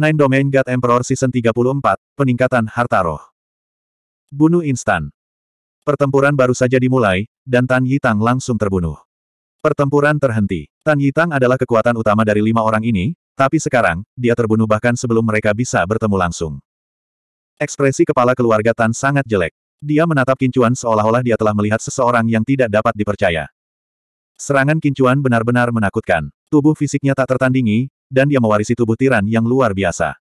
Nine Domain God Emperor Season 34, Peningkatan Harta Roh. Bunuh instan. Pertempuran baru saja dimulai, dan Tan Yitang langsung terbunuh. Pertempuran terhenti. Tan Yitang adalah kekuatan utama dari lima orang ini, tapi sekarang, dia terbunuh bahkan sebelum mereka bisa bertemu langsung. Ekspresi kepala keluarga Tan sangat jelek. Dia menatap Kincuan seolah-olah dia telah melihat seseorang yang tidak dapat dipercaya. Serangan Kincuan benar-benar menakutkan. Tubuh fisiknya tak tertandingi, dan dia mewarisi tubuh tiran yang luar biasa.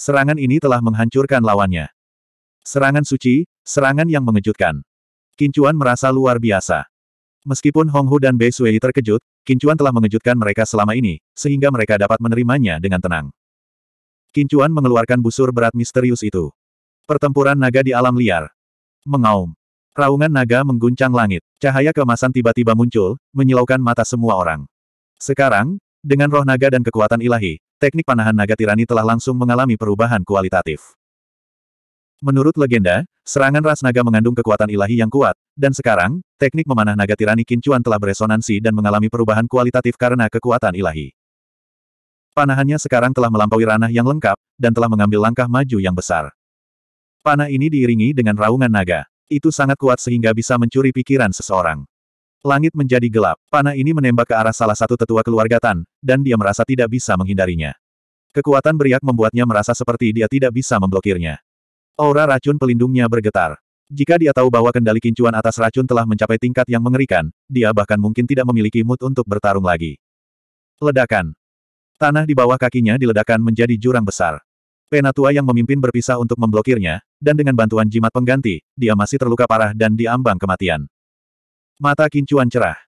Serangan ini telah menghancurkan lawannya. Serangan suci, serangan yang mengejutkan. Kincuan merasa luar biasa. Meskipun Hong Hu dan Bei Sui terkejut, Kincuan telah mengejutkan mereka selama ini, sehingga mereka dapat menerimanya dengan tenang. Kincuan mengeluarkan busur berat misterius itu. Pertempuran naga di alam liar. Mengaum. Raungan naga mengguncang langit. Cahaya kemasan tiba-tiba muncul, menyilaukan mata semua orang. Sekarang, dengan roh naga dan kekuatan ilahi, teknik panahan naga tirani telah langsung mengalami perubahan kualitatif. Menurut legenda, serangan ras naga mengandung kekuatan ilahi yang kuat, dan sekarang, teknik memanah naga tirani kincuan telah beresonansi dan mengalami perubahan kualitatif karena kekuatan ilahi. Panahannya sekarang telah melampaui ranah yang lengkap, dan telah mengambil langkah maju yang besar. Panah ini diiringi dengan raungan naga. Itu sangat kuat sehingga bisa mencuri pikiran seseorang. Langit menjadi gelap. Panah ini menembak ke arah salah satu tetua keluarga Tan, dan dia merasa tidak bisa menghindarinya. Kekuatan beriak membuatnya merasa seperti dia tidak bisa memblokirnya. Aura racun pelindungnya bergetar. Jika dia tahu bahwa kendali kincuan atas racun telah mencapai tingkat yang mengerikan, dia bahkan mungkin tidak memiliki mood untuk bertarung lagi. Ledakan. Tanah di bawah kakinya diledakkan menjadi jurang besar. Penatua yang memimpin berpisah untuk memblokirnya, dan dengan bantuan jimat pengganti, dia masih terluka parah dan diambang kematian. Mata kincuan cerah.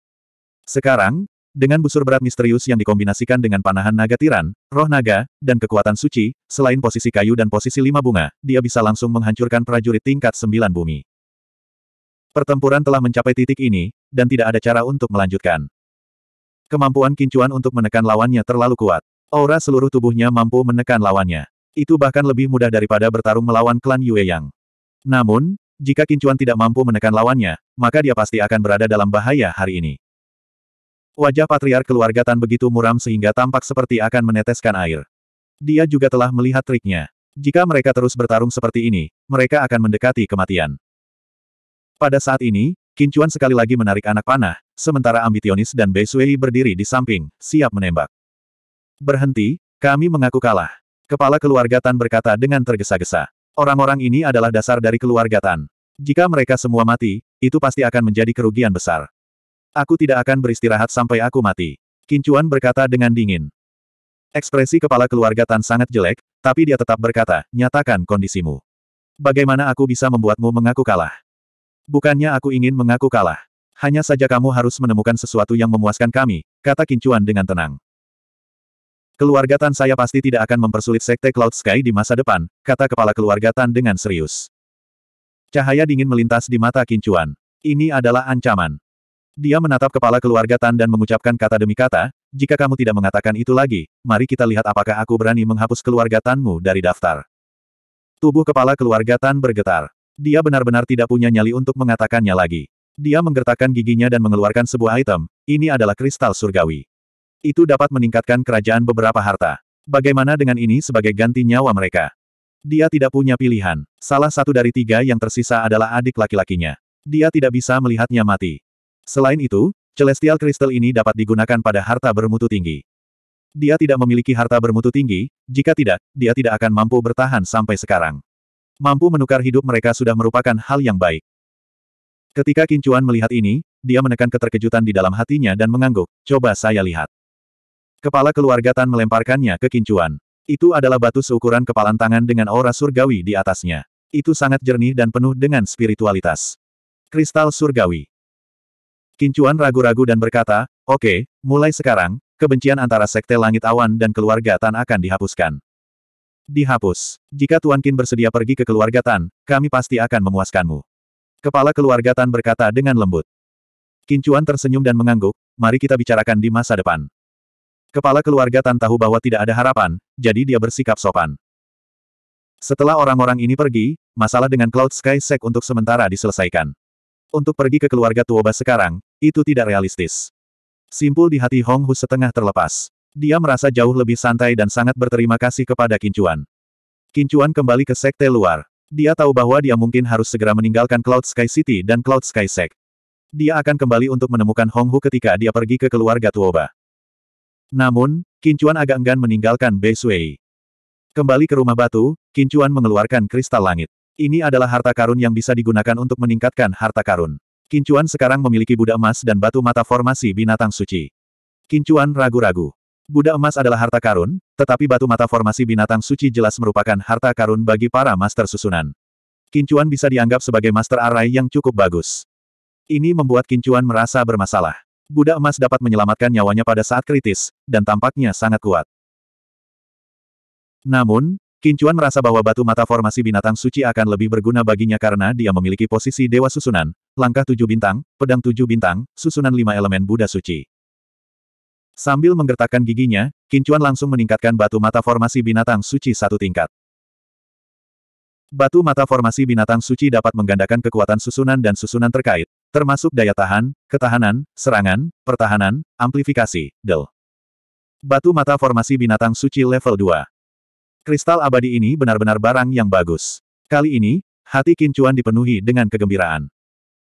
Sekarang, dengan busur berat misterius yang dikombinasikan dengan panahan naga tiran, roh naga, dan kekuatan suci, selain posisi kayu dan posisi lima bunga, dia bisa langsung menghancurkan prajurit tingkat sembilan bumi. Pertempuran telah mencapai titik ini, dan tidak ada cara untuk melanjutkan. Kemampuan kincuan untuk menekan lawannya terlalu kuat. Aura seluruh tubuhnya mampu menekan lawannya. Itu bahkan lebih mudah daripada bertarung melawan klan Yue Yang. Namun, jika Kincuan tidak mampu menekan lawannya, maka dia pasti akan berada dalam bahaya hari ini. Wajah patriark keluarga Tan begitu muram sehingga tampak seperti akan meneteskan air. Dia juga telah melihat triknya. Jika mereka terus bertarung seperti ini, mereka akan mendekati kematian. Pada saat ini, Kincuan sekali lagi menarik anak panah, sementara ambitionis dan Bei Sui berdiri di samping, siap menembak. Berhenti, kami mengaku kalah. Kepala keluarga Tan berkata dengan tergesa-gesa. Orang-orang ini adalah dasar dari keluarga Tan. Jika mereka semua mati, itu pasti akan menjadi kerugian besar. Aku tidak akan beristirahat sampai aku mati. Kincuan berkata dengan dingin. Ekspresi kepala keluarga Tan sangat jelek, tapi dia tetap berkata, nyatakan kondisimu. Bagaimana aku bisa membuatmu mengaku kalah? Bukannya aku ingin mengaku kalah. Hanya saja kamu harus menemukan sesuatu yang memuaskan kami, kata Kincuan dengan tenang. Keluarga Tan saya pasti tidak akan mempersulit Sekte Cloud Sky di masa depan, kata kepala keluarga Tan dengan serius. Cahaya dingin melintas di mata Kincuan. Ini adalah ancaman. Dia menatap kepala keluarga Tan dan mengucapkan kata demi kata, jika kamu tidak mengatakan itu lagi, mari kita lihat apakah aku berani menghapus keluarga Tanmu dari daftar. Tubuh kepala keluarga Tan bergetar. Dia benar-benar tidak punya nyali untuk mengatakannya lagi. Dia menggertakkan giginya dan mengeluarkan sebuah item, ini adalah kristal surgawi. Itu dapat meningkatkan kerajaan beberapa harta. Bagaimana dengan ini sebagai ganti nyawa mereka? Dia tidak punya pilihan. Salah satu dari tiga yang tersisa adalah adik laki-lakinya. Dia tidak bisa melihatnya mati. Selain itu, Celestial Crystal ini dapat digunakan pada harta bermutu tinggi. Dia tidak memiliki harta bermutu tinggi, jika tidak, dia tidak akan mampu bertahan sampai sekarang. Mampu menukar hidup mereka sudah merupakan hal yang baik. Ketika Kincuan melihat ini, dia menekan keterkejutan di dalam hatinya dan mengangguk, coba saya lihat. Kepala keluarga Tan melemparkannya ke kincuan. Itu adalah batu seukuran kepalan tangan dengan aura surgawi di atasnya. Itu sangat jernih dan penuh dengan spiritualitas. Kristal surgawi. Kincuan ragu-ragu dan berkata, oke, okay, mulai sekarang, kebencian antara Sekte Langit Awan dan keluarga Tan akan dihapuskan. Dihapus. Jika Tuan Kin bersedia pergi ke keluarga Tan, kami pasti akan memuaskanmu. Kepala keluarga Tan berkata dengan lembut. Kincuan tersenyum dan mengangguk, mari kita bicarakan di masa depan. Kepala keluarga Tan tahu bahwa tidak ada harapan, jadi dia bersikap sopan. Setelah orang-orang ini pergi, masalah dengan Cloud Sky Sek untuk sementara diselesaikan. Untuk pergi ke keluarga Tuoba sekarang, itu tidak realistis. Simpul di hati Hong Hu setengah terlepas. Dia merasa jauh lebih santai dan sangat berterima kasih kepada Kincuan. Kincuan kembali ke sekte luar. Dia tahu bahwa dia mungkin harus segera meninggalkan Cloud Sky City dan Cloud Sky Sect. Dia akan kembali untuk menemukan Hong Hu ketika dia pergi ke keluarga Tuoba. Namun, Kincuan agak enggan meninggalkan Bei Sui. Kembali ke rumah batu, Kincuan mengeluarkan kristal langit. Ini adalah harta karun yang bisa digunakan untuk meningkatkan harta karun. Kincuan sekarang memiliki Buddha emas dan batu mata formasi binatang suci. Kincuan ragu-ragu. Buddha emas adalah harta karun, tetapi batu mata formasi binatang suci jelas merupakan harta karun bagi para master susunan. Kincuan bisa dianggap sebagai master arai yang cukup bagus. Ini membuat Kincuan merasa bermasalah. Buddha emas dapat menyelamatkan nyawanya pada saat kritis, dan tampaknya sangat kuat. Namun, Kincuan merasa bahwa batu mata formasi binatang suci akan lebih berguna baginya karena dia memiliki posisi dewa susunan, langkah tujuh bintang, pedang tujuh bintang, susunan lima elemen Buddha suci. Sambil menggertakkan giginya, Kincuan langsung meningkatkan batu mata formasi binatang suci satu tingkat. Batu mata formasi binatang suci dapat menggandakan kekuatan susunan dan susunan terkait, termasuk daya tahan, ketahanan, serangan, pertahanan, amplifikasi, del. Batu mata formasi binatang suci level 2. Kristal abadi ini benar-benar barang yang bagus. Kali ini, hati Kincuan dipenuhi dengan kegembiraan.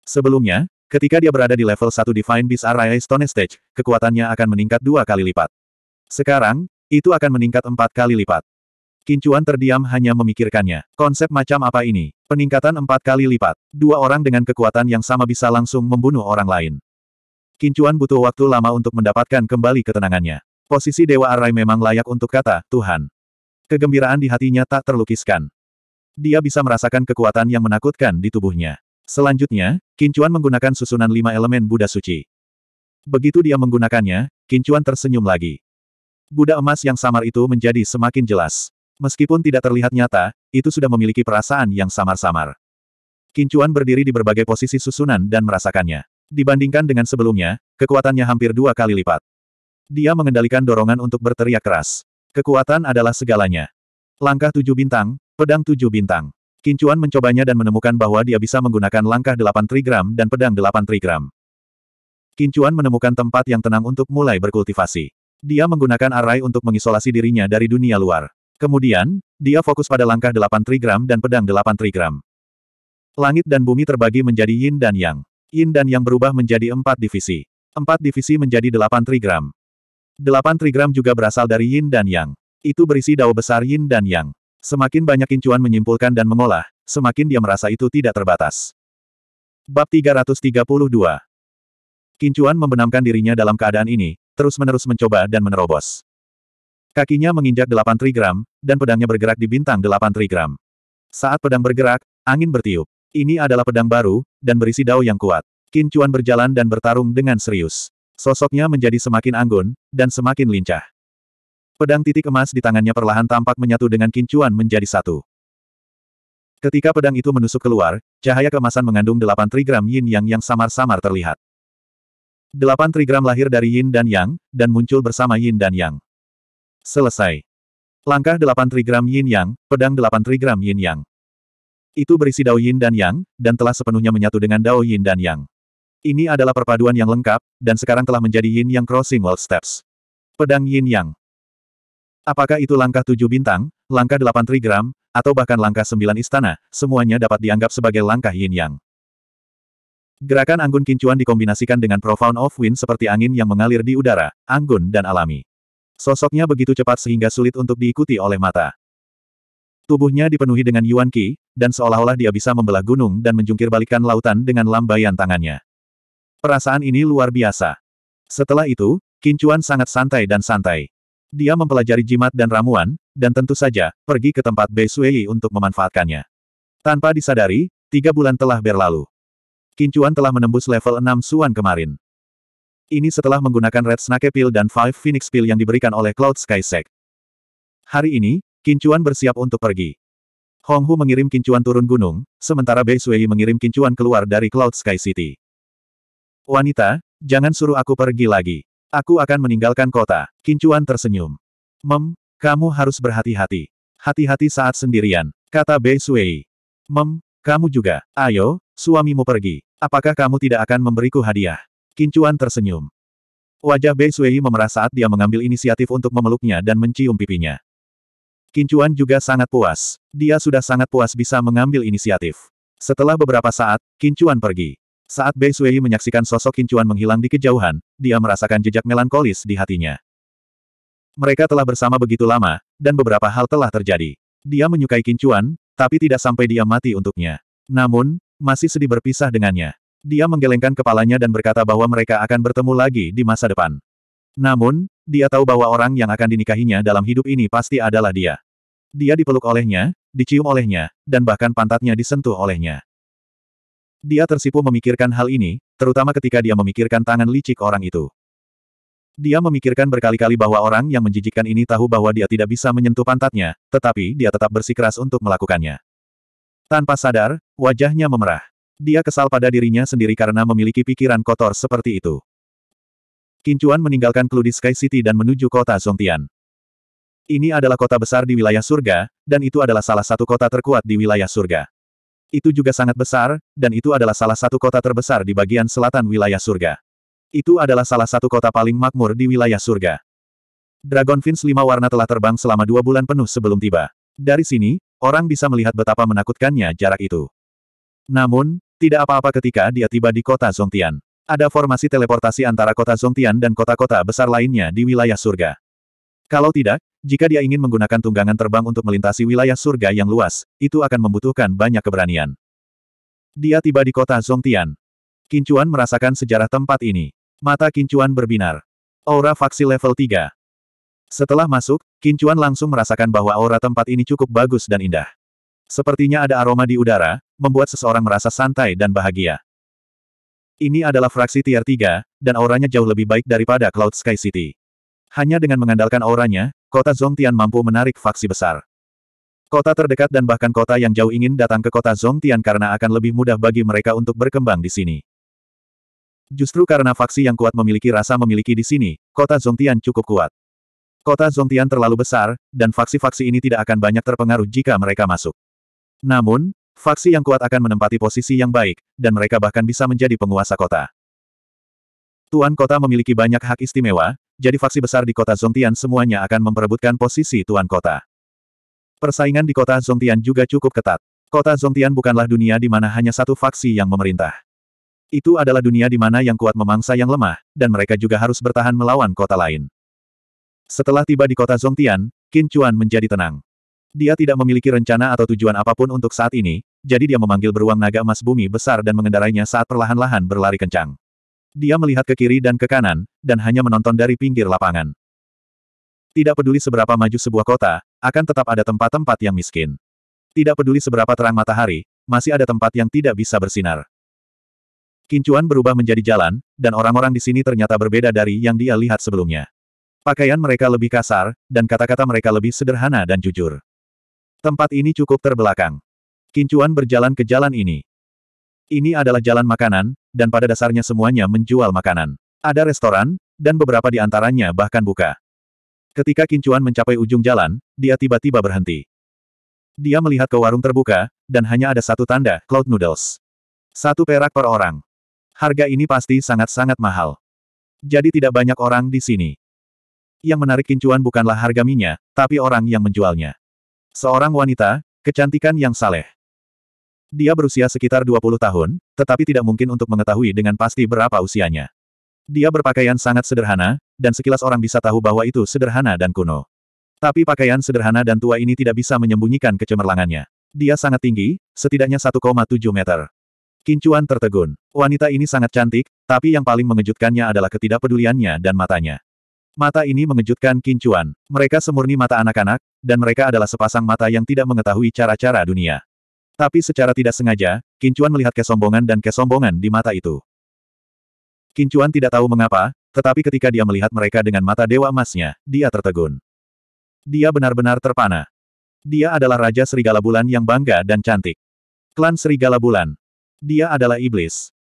Sebelumnya, ketika dia berada di level 1 Divine Beast Array Stone Stage, kekuatannya akan meningkat dua kali lipat. Sekarang, itu akan meningkat empat kali lipat. Kincuan terdiam hanya memikirkannya. Konsep macam apa ini? Peningkatan empat kali lipat. Dua orang dengan kekuatan yang sama bisa langsung membunuh orang lain. Kincuan butuh waktu lama untuk mendapatkan kembali ketenangannya. Posisi Dewa Arai memang layak untuk kata, Tuhan. Kegembiraan di hatinya tak terlukiskan. Dia bisa merasakan kekuatan yang menakutkan di tubuhnya. Selanjutnya, Kincuan menggunakan susunan lima elemen Buddha Suci. Begitu dia menggunakannya, Kincuan tersenyum lagi. Buddha emas yang samar itu menjadi semakin jelas. Meskipun tidak terlihat nyata, itu sudah memiliki perasaan yang samar-samar. Kincuan berdiri di berbagai posisi susunan dan merasakannya. Dibandingkan dengan sebelumnya, kekuatannya hampir dua kali lipat. Dia mengendalikan dorongan untuk berteriak keras. Kekuatan adalah segalanya. Langkah tujuh bintang, pedang tujuh bintang. Kincuan mencobanya dan menemukan bahwa dia bisa menggunakan langkah delapan trigram dan pedang delapan trigram. Kincuan menemukan tempat yang tenang untuk mulai berkultivasi. Dia menggunakan array untuk mengisolasi dirinya dari dunia luar. Kemudian, dia fokus pada langkah delapan trigram dan pedang delapan trigram. Langit dan bumi terbagi menjadi yin dan yang. Yin dan yang berubah menjadi empat divisi. Empat divisi menjadi delapan trigram. Delapan trigram juga berasal dari yin dan yang. Itu berisi dao besar yin dan yang. Semakin banyak Kincuan menyimpulkan dan mengolah, semakin dia merasa itu tidak terbatas. Bab 332 Kincuan membenamkan dirinya dalam keadaan ini, terus-menerus mencoba dan menerobos. Kakinya menginjak delapan trigram, dan pedangnya bergerak di bintang delapan trigram. Saat pedang bergerak, angin bertiup. Ini adalah pedang baru, dan berisi dao yang kuat. Qin Chuan berjalan dan bertarung dengan serius. Sosoknya menjadi semakin anggun, dan semakin lincah. Pedang titik emas di tangannya perlahan tampak menyatu dengan Qin Chuan menjadi satu. Ketika pedang itu menusuk keluar, cahaya kemasan mengandung delapan trigram yin yang yang samar-samar terlihat. Delapan trigram lahir dari yin dan yang, dan muncul bersama yin dan yang. Selesai. Langkah 8 trigram yin yang, pedang 8 trigram yin yang. Itu berisi dao yin dan yang, dan telah sepenuhnya menyatu dengan dao yin dan yang. Ini adalah perpaduan yang lengkap, dan sekarang telah menjadi yin yang crossing world steps. Pedang yin yang. Apakah itu langkah tujuh bintang, langkah 8 trigram, atau bahkan langkah sembilan istana, semuanya dapat dianggap sebagai langkah yin yang. Gerakan anggun kincuan dikombinasikan dengan profound of wind seperti angin yang mengalir di udara, anggun dan alami. Sosoknya begitu cepat sehingga sulit untuk diikuti oleh mata. Tubuhnya dipenuhi dengan Yuan Qi, dan seolah-olah dia bisa membelah gunung dan menjungkir balikan lautan dengan lambaian tangannya. Perasaan ini luar biasa. Setelah itu, Kincuan sangat santai dan santai. Dia mempelajari jimat dan ramuan, dan tentu saja, pergi ke tempat Bei Sui untuk memanfaatkannya. Tanpa disadari, tiga bulan telah berlalu. Kincuan telah menembus level 6 Suan kemarin. Ini setelah menggunakan Red Snake Pill dan Five Phoenix Pill yang diberikan oleh Cloud Sky Sect. Hari ini, Kincuan bersiap untuk pergi. Hong Hu mengirim Kincuan turun gunung, sementara Bei Sui mengirim Kincuan keluar dari Cloud Sky City. Wanita, jangan suruh aku pergi lagi. Aku akan meninggalkan kota. Kincuan tersenyum. Mem, kamu harus berhati-hati. Hati-hati saat sendirian, kata Bei Sui. Mem, kamu juga. Ayo, suamimu pergi. Apakah kamu tidak akan memberiku hadiah? Kincuan tersenyum. Wajah Bei Sui memerah saat dia mengambil inisiatif untuk memeluknya dan mencium pipinya. Kincuan juga sangat puas. Dia sudah sangat puas bisa mengambil inisiatif. Setelah beberapa saat, Kincuan pergi. Saat Bei Sui menyaksikan sosok Kincuan menghilang di kejauhan, dia merasakan jejak melankolis di hatinya. Mereka telah bersama begitu lama, dan beberapa hal telah terjadi. Dia menyukai Kincuan, tapi tidak sampai dia mati untuknya. Namun, masih sedih berpisah dengannya. Dia menggelengkan kepalanya dan berkata bahwa mereka akan bertemu lagi di masa depan. Namun, dia tahu bahwa orang yang akan dinikahinya dalam hidup ini pasti adalah dia. Dia dipeluk olehnya, dicium olehnya, dan bahkan pantatnya disentuh olehnya. Dia tersipu memikirkan hal ini, terutama ketika dia memikirkan tangan licik orang itu. Dia memikirkan berkali-kali bahwa orang yang menjijikkan ini tahu bahwa dia tidak bisa menyentuh pantatnya, tetapi dia tetap bersikeras untuk melakukannya. Tanpa sadar, wajahnya memerah. Dia kesal pada dirinya sendiri karena memiliki pikiran kotor seperti itu. Kincuan meninggalkan Cludi Sky City dan menuju kota Zongtian. Ini adalah kota besar di wilayah surga, dan itu adalah salah satu kota terkuat di wilayah surga. Itu juga sangat besar, dan itu adalah salah satu kota terbesar di bagian selatan wilayah surga. Itu adalah salah satu kota paling makmur di wilayah surga. Dragon Fins lima warna telah terbang selama dua bulan penuh sebelum tiba. Dari sini, orang bisa melihat betapa menakutkannya jarak itu. Namun, tidak apa-apa ketika dia tiba di kota Zongtian. Ada formasi teleportasi antara kota Zongtian dan kota-kota besar lainnya di wilayah surga. Kalau tidak, jika dia ingin menggunakan tunggangan terbang untuk melintasi wilayah surga yang luas, itu akan membutuhkan banyak keberanian. Dia tiba di kota Zongtian. Kincuan merasakan sejarah tempat ini. Mata Kincuan berbinar. Aura faksi level 3. Setelah masuk, Kincuan langsung merasakan bahwa aura tempat ini cukup bagus dan indah. Sepertinya ada aroma di udara, membuat seseorang merasa santai dan bahagia. Ini adalah fraksi tier 3, dan auranya jauh lebih baik daripada Cloud Sky City. Hanya dengan mengandalkan auranya, kota Zongtian mampu menarik faksi besar. Kota terdekat dan bahkan kota yang jauh ingin datang ke kota Zongtian karena akan lebih mudah bagi mereka untuk berkembang di sini. Justru karena faksi yang kuat memiliki rasa memiliki di sini, kota Zongtian cukup kuat. Kota Zongtian terlalu besar, dan faksi-faksi ini tidak akan banyak terpengaruh jika mereka masuk. Namun, faksi yang kuat akan menempati posisi yang baik, dan mereka bahkan bisa menjadi penguasa kota. Tuan kota memiliki banyak hak istimewa, jadi faksi besar di kota Zongtian semuanya akan memperebutkan posisi tuan kota. Persaingan di kota Zongtian juga cukup ketat. Kota Zongtian bukanlah dunia di mana hanya satu faksi yang memerintah. Itu adalah dunia di mana yang kuat memangsa yang lemah, dan mereka juga harus bertahan melawan kota lain. Setelah tiba di kota Zongtian, Qin Chuan menjadi tenang. Dia tidak memiliki rencana atau tujuan apapun untuk saat ini, jadi dia memanggil beruang naga emas bumi besar dan mengendarainya saat perlahan-lahan berlari kencang. Dia melihat ke kiri dan ke kanan, dan hanya menonton dari pinggir lapangan. Tidak peduli seberapa maju sebuah kota, akan tetap ada tempat-tempat yang miskin. Tidak peduli seberapa terang matahari, masih ada tempat yang tidak bisa bersinar. Kincuan berubah menjadi jalan, dan orang-orang di sini ternyata berbeda dari yang dia lihat sebelumnya. Pakaian mereka lebih kasar, dan kata-kata mereka lebih sederhana dan jujur. Tempat ini cukup terbelakang. Kincuan berjalan ke jalan ini. Ini adalah jalan makanan, dan pada dasarnya semuanya menjual makanan. Ada restoran, dan beberapa di antaranya bahkan buka. Ketika Kincuan mencapai ujung jalan, dia tiba-tiba berhenti. Dia melihat ke warung terbuka, dan hanya ada satu tanda, Cloud Noodles. Satu perak per orang. Harga ini pasti sangat-sangat mahal. Jadi tidak banyak orang di sini. Yang menarik Kincuan bukanlah harga minyak, tapi orang yang menjualnya. Seorang wanita, kecantikan yang saleh. Dia berusia sekitar 20 tahun, tetapi tidak mungkin untuk mengetahui dengan pasti berapa usianya. Dia berpakaian sangat sederhana, dan sekilas orang bisa tahu bahwa itu sederhana dan kuno. Tapi pakaian sederhana dan tua ini tidak bisa menyembunyikan kecemerlangannya. Dia sangat tinggi, setidaknya 1,7 meter. Kincuan tertegun. Wanita ini sangat cantik, tapi yang paling mengejutkannya adalah ketidakpeduliannya dan matanya. Mata ini mengejutkan Kincuan. Mereka semurni mata anak-anak, dan mereka adalah sepasang mata yang tidak mengetahui cara-cara dunia. Tapi secara tidak sengaja, Kincuan melihat kesombongan dan kesombongan di mata itu. Kincuan tidak tahu mengapa, tetapi ketika dia melihat mereka dengan mata dewa emasnya, dia tertegun. Dia benar-benar terpana. Dia adalah Raja Serigala Bulan yang bangga dan cantik. Klan Serigala Bulan. Dia adalah iblis.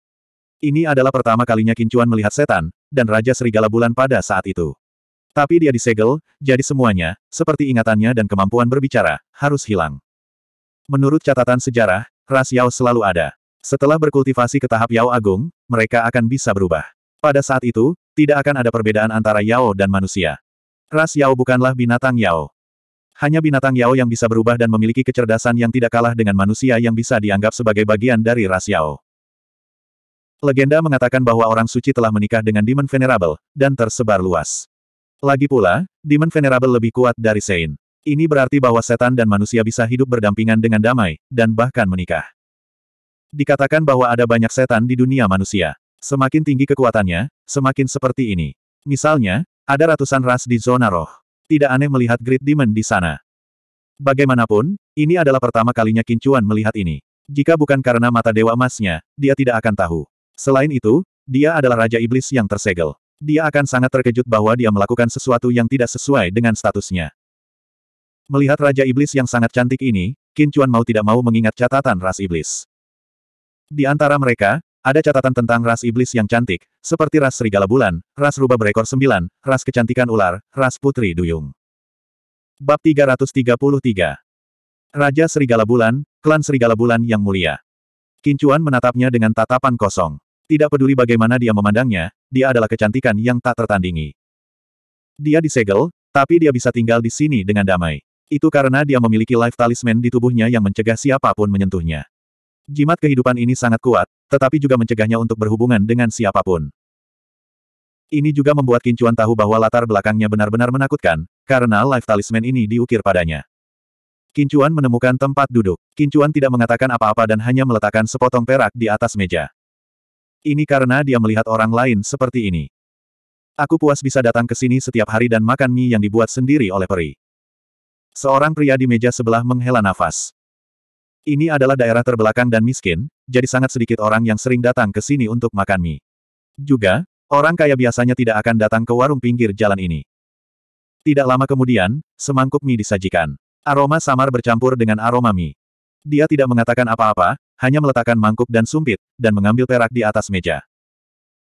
Ini adalah pertama kalinya Kincuan melihat setan, dan Raja Serigala Bulan pada saat itu. Tapi dia disegel, jadi semuanya, seperti ingatannya dan kemampuan berbicara, harus hilang. Menurut catatan sejarah, ras Yao selalu ada. Setelah berkultivasi ke tahap Yao Agung, mereka akan bisa berubah. Pada saat itu, tidak akan ada perbedaan antara Yao dan manusia. Ras Yao bukanlah binatang Yao. Hanya binatang Yao yang bisa berubah dan memiliki kecerdasan yang tidak kalah dengan manusia yang bisa dianggap sebagai bagian dari ras Yao. Legenda mengatakan bahwa orang suci telah menikah dengan Demon Venerable, dan tersebar luas. Lagi pula, Demon Venerable lebih kuat dari Sein. Ini berarti bahwa setan dan manusia bisa hidup berdampingan dengan damai, dan bahkan menikah. Dikatakan bahwa ada banyak setan di dunia manusia. Semakin tinggi kekuatannya, semakin seperti ini. Misalnya, ada ratusan ras di zona roh. Tidak aneh melihat Great Demon di sana. Bagaimanapun, ini adalah pertama kalinya Kincuan melihat ini. Jika bukan karena mata dewa emasnya, dia tidak akan tahu. Selain itu, dia adalah Raja Iblis yang tersegel. Dia akan sangat terkejut bahwa dia melakukan sesuatu yang tidak sesuai dengan statusnya. Melihat Raja Iblis yang sangat cantik ini, Qin Chuan mau tidak mau mengingat catatan ras iblis. Di antara mereka, ada catatan tentang ras iblis yang cantik, seperti ras serigala bulan, ras rubah berekor sembilan, ras kecantikan ular, ras putri duyung. Bab 333 Raja Serigala Bulan, Klan Serigala Bulan Yang Mulia Kincuan menatapnya dengan tatapan kosong. Tidak peduli bagaimana dia memandangnya, dia adalah kecantikan yang tak tertandingi. Dia disegel, tapi dia bisa tinggal di sini dengan damai. Itu karena dia memiliki life talisman di tubuhnya yang mencegah siapapun menyentuhnya. Jimat kehidupan ini sangat kuat, tetapi juga mencegahnya untuk berhubungan dengan siapapun. Ini juga membuat Kincuan tahu bahwa latar belakangnya benar-benar menakutkan, karena life talisman ini diukir padanya. Kincuan menemukan tempat duduk. Kincuan tidak mengatakan apa-apa dan hanya meletakkan sepotong perak di atas meja. Ini karena dia melihat orang lain seperti ini. Aku puas bisa datang ke sini setiap hari dan makan mie yang dibuat sendiri oleh peri. Seorang pria di meja sebelah menghela nafas. Ini adalah daerah terbelakang dan miskin, jadi sangat sedikit orang yang sering datang ke sini untuk makan mie. Juga, orang kaya biasanya tidak akan datang ke warung pinggir jalan ini. Tidak lama kemudian, semangkuk mie disajikan. Aroma samar bercampur dengan aroma mie. Dia tidak mengatakan apa-apa, hanya meletakkan mangkuk dan sumpit, dan mengambil perak di atas meja.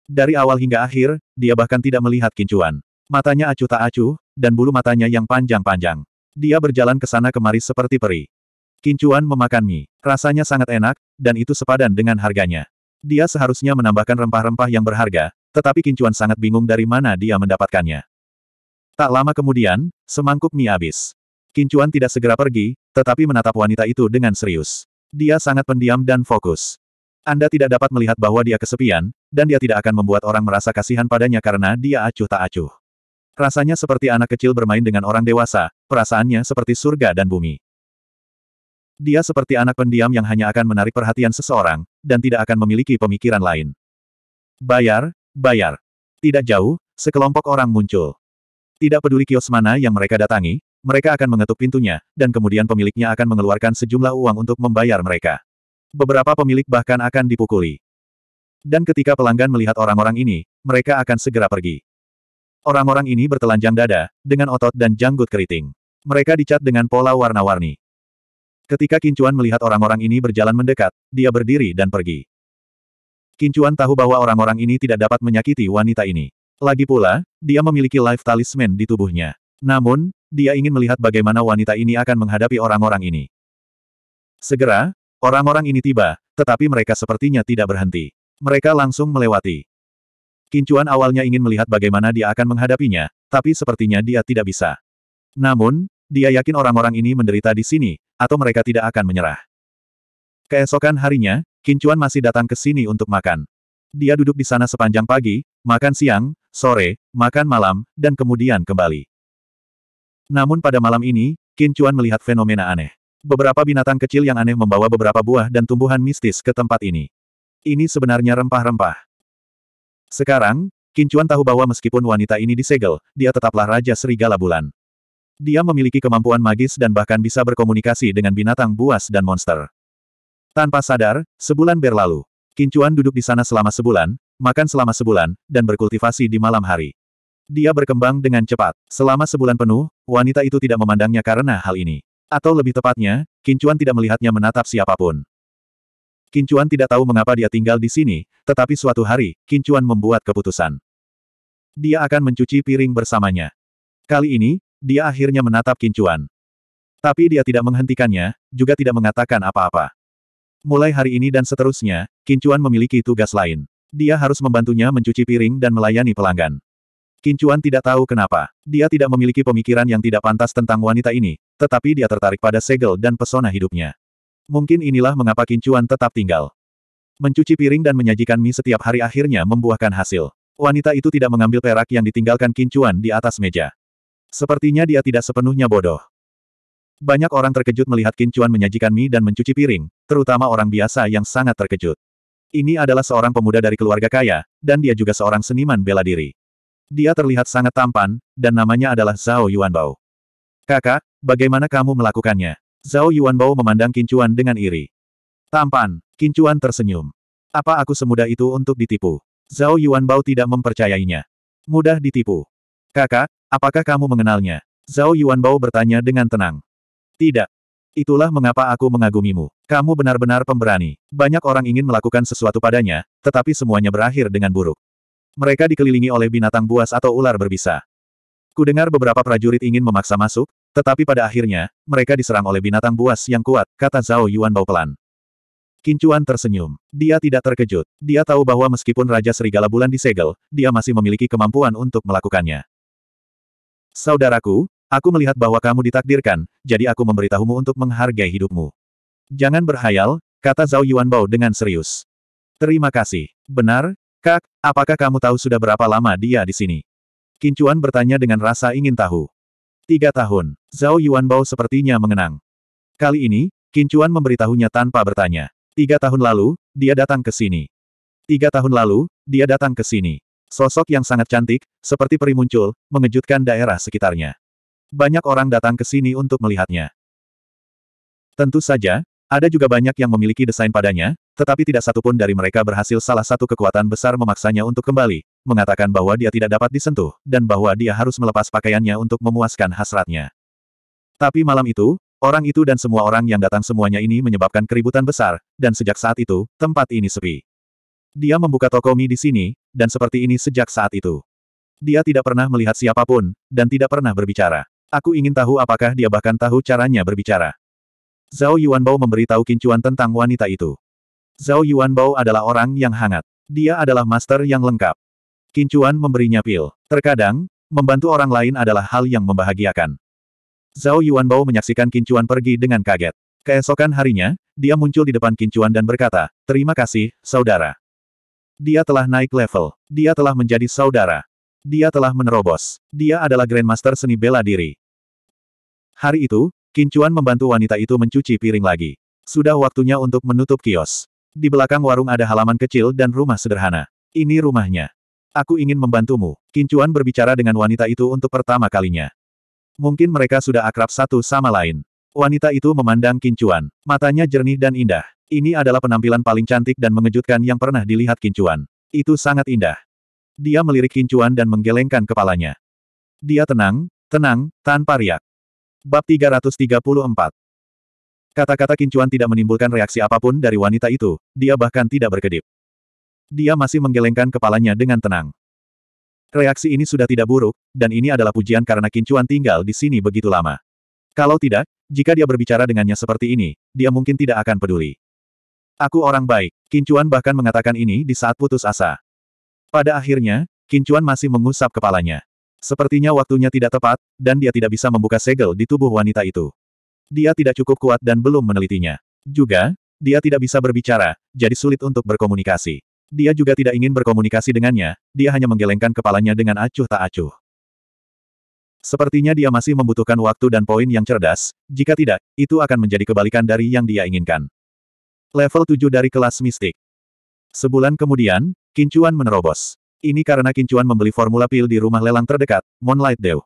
Dari awal hingga akhir, dia bahkan tidak melihat kincuan. Matanya acuh tak acuh, dan bulu matanya yang panjang-panjang. Dia berjalan ke sana kemari seperti peri. Kincuan memakan mie. Rasanya sangat enak, dan itu sepadan dengan harganya. Dia seharusnya menambahkan rempah-rempah yang berharga, tetapi Kincuan sangat bingung dari mana dia mendapatkannya. Tak lama kemudian, semangkuk mie habis. Kincuan tidak segera pergi, tetapi menatap wanita itu dengan serius. Dia sangat pendiam dan fokus. Anda tidak dapat melihat bahwa dia kesepian, dan dia tidak akan membuat orang merasa kasihan padanya karena dia acuh tak acuh. Rasanya seperti anak kecil bermain dengan orang dewasa, perasaannya seperti surga dan bumi. Dia seperti anak pendiam yang hanya akan menarik perhatian seseorang, dan tidak akan memiliki pemikiran lain. Bayar, bayar. Tidak jauh, sekelompok orang muncul. Tidak peduli kios mana yang mereka datangi, mereka akan mengetuk pintunya, dan kemudian pemiliknya akan mengeluarkan sejumlah uang untuk membayar mereka. Beberapa pemilik bahkan akan dipukuli. Dan ketika pelanggan melihat orang-orang ini, mereka akan segera pergi. Orang-orang ini bertelanjang dada, dengan otot dan janggut keriting. Mereka dicat dengan pola warna-warni. Ketika Kincuan melihat orang-orang ini berjalan mendekat, dia berdiri dan pergi. Kincuan tahu bahwa orang-orang ini tidak dapat menyakiti wanita ini. Lagi pula, dia memiliki life talisman di tubuhnya. Namun, dia ingin melihat bagaimana wanita ini akan menghadapi orang-orang ini. Segera, orang-orang ini tiba, tetapi mereka sepertinya tidak berhenti. Mereka langsung melewati. Kincuan awalnya ingin melihat bagaimana dia akan menghadapinya, tapi sepertinya dia tidak bisa. Namun, dia yakin orang-orang ini menderita di sini, atau mereka tidak akan menyerah. Keesokan harinya, Kincuan masih datang ke sini untuk makan. Dia duduk di sana sepanjang pagi, makan siang, sore, makan malam, dan kemudian kembali. Namun pada malam ini, Qin Chuan melihat fenomena aneh. Beberapa binatang kecil yang aneh membawa beberapa buah dan tumbuhan mistis ke tempat ini. Ini sebenarnya rempah-rempah. Sekarang, Qin Chuan tahu bahwa meskipun wanita ini disegel, dia tetaplah Raja Serigala Bulan. Dia memiliki kemampuan magis dan bahkan bisa berkomunikasi dengan binatang buas dan monster. Tanpa sadar, sebulan berlalu. Qin duduk di sana selama sebulan, makan selama sebulan, dan berkultivasi di malam hari. Dia berkembang dengan cepat. Selama sebulan penuh, wanita itu tidak memandangnya karena hal ini. Atau lebih tepatnya, Kincuan tidak melihatnya menatap siapapun. Kincuan tidak tahu mengapa dia tinggal di sini, tetapi suatu hari, Kincuan membuat keputusan. Dia akan mencuci piring bersamanya. Kali ini, dia akhirnya menatap Kincuan. Tapi dia tidak menghentikannya, juga tidak mengatakan apa-apa. Mulai hari ini dan seterusnya, Kincuan memiliki tugas lain. Dia harus membantunya mencuci piring dan melayani pelanggan. Kincuan tidak tahu kenapa. Dia tidak memiliki pemikiran yang tidak pantas tentang wanita ini, tetapi dia tertarik pada segel dan pesona hidupnya. Mungkin inilah mengapa Kincuan tetap tinggal. Mencuci piring dan menyajikan mie setiap hari akhirnya membuahkan hasil. Wanita itu tidak mengambil perak yang ditinggalkan Kincuan di atas meja. Sepertinya dia tidak sepenuhnya bodoh. Banyak orang terkejut melihat Kincuan menyajikan mie dan mencuci piring, terutama orang biasa yang sangat terkejut. Ini adalah seorang pemuda dari keluarga kaya, dan dia juga seorang seniman bela diri. Dia terlihat sangat tampan, dan namanya adalah Zhao Yuanbao. Kakak, bagaimana kamu melakukannya? Zhao Yuanbao memandang Kincuan dengan iri. Tampan, Kincuan tersenyum. Apa aku semudah itu untuk ditipu? Zhao Yuanbao tidak mempercayainya. Mudah ditipu. Kakak, apakah kamu mengenalnya? Zhao Yuanbao bertanya dengan tenang. Tidak. Itulah mengapa aku mengagumimu. Kamu benar-benar pemberani. Banyak orang ingin melakukan sesuatu padanya, tetapi semuanya berakhir dengan buruk. Mereka dikelilingi oleh binatang buas atau ular berbisa. Ku dengar beberapa prajurit ingin memaksa masuk, tetapi pada akhirnya, mereka diserang oleh binatang buas yang kuat, kata Zhao Yuan Bao pelan. Kincuan tersenyum. Dia tidak terkejut. Dia tahu bahwa meskipun Raja Serigala Bulan disegel, dia masih memiliki kemampuan untuk melakukannya. Saudaraku, aku melihat bahwa kamu ditakdirkan, jadi aku memberitahumu untuk menghargai hidupmu. Jangan berhayal, kata Zhao Yuanbao dengan serius. Terima kasih. Benar, Kak, apakah kamu tahu sudah berapa lama dia di sini? Kincuan bertanya dengan rasa ingin tahu. Tiga tahun, Zhao Yuanbao sepertinya mengenang. Kali ini, Kincuan memberitahunya tanpa bertanya. Tiga tahun lalu, dia datang ke sini. Tiga tahun lalu, dia datang ke sini. Sosok yang sangat cantik, seperti peri muncul, mengejutkan daerah sekitarnya. Banyak orang datang ke sini untuk melihatnya. Tentu saja, ada juga banyak yang memiliki desain padanya, tetapi tidak satupun dari mereka berhasil salah satu kekuatan besar memaksanya untuk kembali, mengatakan bahwa dia tidak dapat disentuh, dan bahwa dia harus melepas pakaiannya untuk memuaskan hasratnya. Tapi malam itu, orang itu dan semua orang yang datang semuanya ini menyebabkan keributan besar, dan sejak saat itu, tempat ini sepi. Dia membuka toko mie di sini, dan seperti ini sejak saat itu. Dia tidak pernah melihat siapapun, dan tidak pernah berbicara. Aku ingin tahu apakah dia bahkan tahu caranya berbicara. Zhao Yuanbao memberitahu Kincuan tentang wanita itu. Zhao Yuanbao adalah orang yang hangat. Dia adalah master yang lengkap. Kincuan memberinya pil. Terkadang, membantu orang lain adalah hal yang membahagiakan. Zhao Yuanbao menyaksikan Kincuan pergi dengan kaget. Keesokan harinya, dia muncul di depan Kincuan dan berkata, Terima kasih, saudara. Dia telah naik level. Dia telah menjadi saudara. Dia telah menerobos. Dia adalah Grandmaster seni bela diri. Hari itu, Kincuan membantu wanita itu mencuci piring lagi. Sudah waktunya untuk menutup kios. Di belakang warung ada halaman kecil dan rumah sederhana. Ini rumahnya. Aku ingin membantumu. Kincuan berbicara dengan wanita itu untuk pertama kalinya. Mungkin mereka sudah akrab satu sama lain. Wanita itu memandang Kincuan. Matanya jernih dan indah. Ini adalah penampilan paling cantik dan mengejutkan yang pernah dilihat Kincuan. Itu sangat indah. Dia melirik Kincuan dan menggelengkan kepalanya. Dia tenang, tenang, tanpa riak. Bab 334 Kata-kata kincuan tidak menimbulkan reaksi apapun dari wanita itu, dia bahkan tidak berkedip. Dia masih menggelengkan kepalanya dengan tenang. Reaksi ini sudah tidak buruk, dan ini adalah pujian karena kincuan tinggal di sini begitu lama. Kalau tidak, jika dia berbicara dengannya seperti ini, dia mungkin tidak akan peduli. Aku orang baik, kincuan bahkan mengatakan ini di saat putus asa. Pada akhirnya, kincuan masih mengusap kepalanya. Sepertinya waktunya tidak tepat, dan dia tidak bisa membuka segel di tubuh wanita itu. Dia tidak cukup kuat dan belum menelitinya. Juga, dia tidak bisa berbicara, jadi sulit untuk berkomunikasi. Dia juga tidak ingin berkomunikasi dengannya, dia hanya menggelengkan kepalanya dengan acuh tak acuh. Sepertinya dia masih membutuhkan waktu dan poin yang cerdas, jika tidak, itu akan menjadi kebalikan dari yang dia inginkan. Level 7 dari kelas mistik. Sebulan kemudian, Kincuan menerobos. Ini karena Kincuan membeli formula pil di rumah lelang terdekat, Moonlight Dew.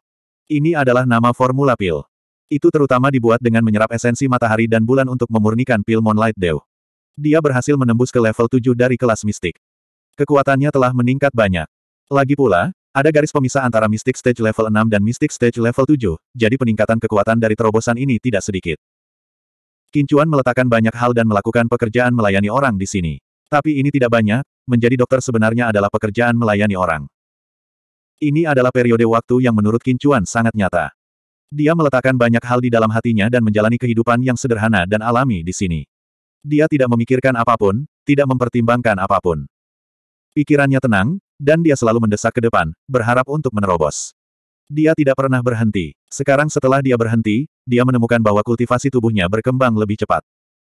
Ini adalah nama formula pil. Itu terutama dibuat dengan menyerap esensi matahari dan bulan untuk memurnikan pil Moonlight Dew. Dia berhasil menembus ke level 7 dari kelas mistik. Kekuatannya telah meningkat banyak. Lagi pula, ada garis pemisah antara Mistik Stage level 6 dan Mistik Stage level 7, jadi peningkatan kekuatan dari terobosan ini tidak sedikit. Kincuan meletakkan banyak hal dan melakukan pekerjaan melayani orang di sini. Tapi ini tidak banyak, menjadi dokter sebenarnya adalah pekerjaan melayani orang. Ini adalah periode waktu yang menurut Kincuan sangat nyata. Dia meletakkan banyak hal di dalam hatinya dan menjalani kehidupan yang sederhana dan alami di sini. Dia tidak memikirkan apapun, tidak mempertimbangkan apapun. Pikirannya tenang, dan dia selalu mendesak ke depan, berharap untuk menerobos. Dia tidak pernah berhenti. Sekarang setelah dia berhenti, dia menemukan bahwa kultivasi tubuhnya berkembang lebih cepat.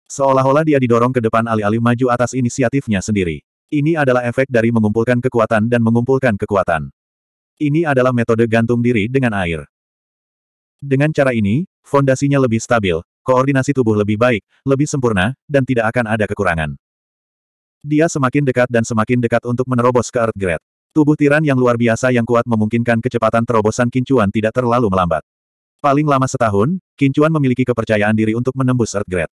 Seolah-olah dia didorong ke depan alih-alih maju atas inisiatifnya sendiri. Ini adalah efek dari mengumpulkan kekuatan dan mengumpulkan kekuatan. Ini adalah metode gantung diri dengan air. Dengan cara ini, fondasinya lebih stabil, koordinasi tubuh lebih baik, lebih sempurna, dan tidak akan ada kekurangan. Dia semakin dekat dan semakin dekat untuk menerobos ke Grade. Tubuh tiran yang luar biasa yang kuat memungkinkan kecepatan terobosan kincuan tidak terlalu melambat. Paling lama setahun, kincuan memiliki kepercayaan diri untuk menembus Grade.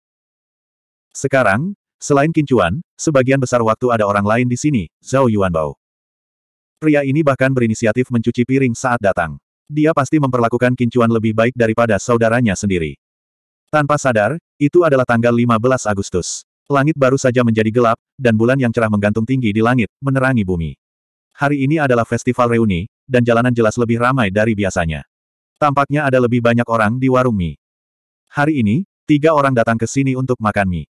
Sekarang, selain Kincuan, sebagian besar waktu ada orang lain di sini, Zhao Yuanbao. Pria ini bahkan berinisiatif mencuci piring saat datang. Dia pasti memperlakukan Kincuan lebih baik daripada saudaranya sendiri. Tanpa sadar, itu adalah tanggal 15 Agustus. Langit baru saja menjadi gelap, dan bulan yang cerah menggantung tinggi di langit, menerangi bumi. Hari ini adalah festival reuni, dan jalanan jelas lebih ramai dari biasanya. Tampaknya ada lebih banyak orang di warung mie. Hari ini, tiga orang datang ke sini untuk makan mie.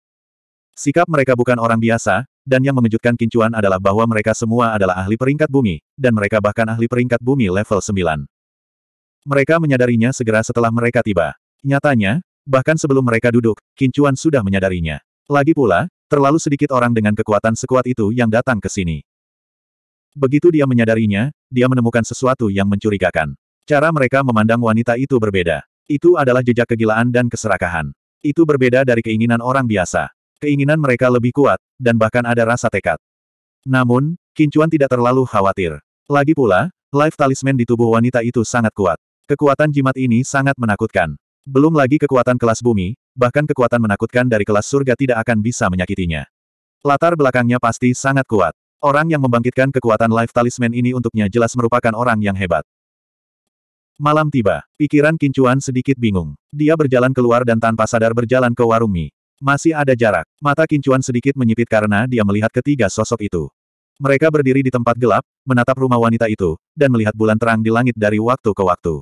Sikap mereka bukan orang biasa, dan yang mengejutkan Kincuan adalah bahwa mereka semua adalah ahli peringkat bumi, dan mereka bahkan ahli peringkat bumi level 9. Mereka menyadarinya segera setelah mereka tiba. Nyatanya, bahkan sebelum mereka duduk, Kincuan sudah menyadarinya. Lagi pula, terlalu sedikit orang dengan kekuatan sekuat itu yang datang ke sini. Begitu dia menyadarinya, dia menemukan sesuatu yang mencurigakan. Cara mereka memandang wanita itu berbeda. Itu adalah jejak kegilaan dan keserakahan. Itu berbeda dari keinginan orang biasa. Keinginan mereka lebih kuat, dan bahkan ada rasa tekad. Namun, Kincuan tidak terlalu khawatir. Lagi pula, life talisman di tubuh wanita itu sangat kuat. Kekuatan jimat ini sangat menakutkan. Belum lagi kekuatan kelas bumi, bahkan kekuatan menakutkan dari kelas surga tidak akan bisa menyakitinya. Latar belakangnya pasti sangat kuat. Orang yang membangkitkan kekuatan life talisman ini untuknya jelas merupakan orang yang hebat. Malam tiba, pikiran Kincuan sedikit bingung. Dia berjalan keluar dan tanpa sadar berjalan ke warung mie. Masih ada jarak. Mata Kincuan sedikit menyipit karena dia melihat ketiga sosok itu. Mereka berdiri di tempat gelap, menatap rumah wanita itu, dan melihat bulan terang di langit dari waktu ke waktu.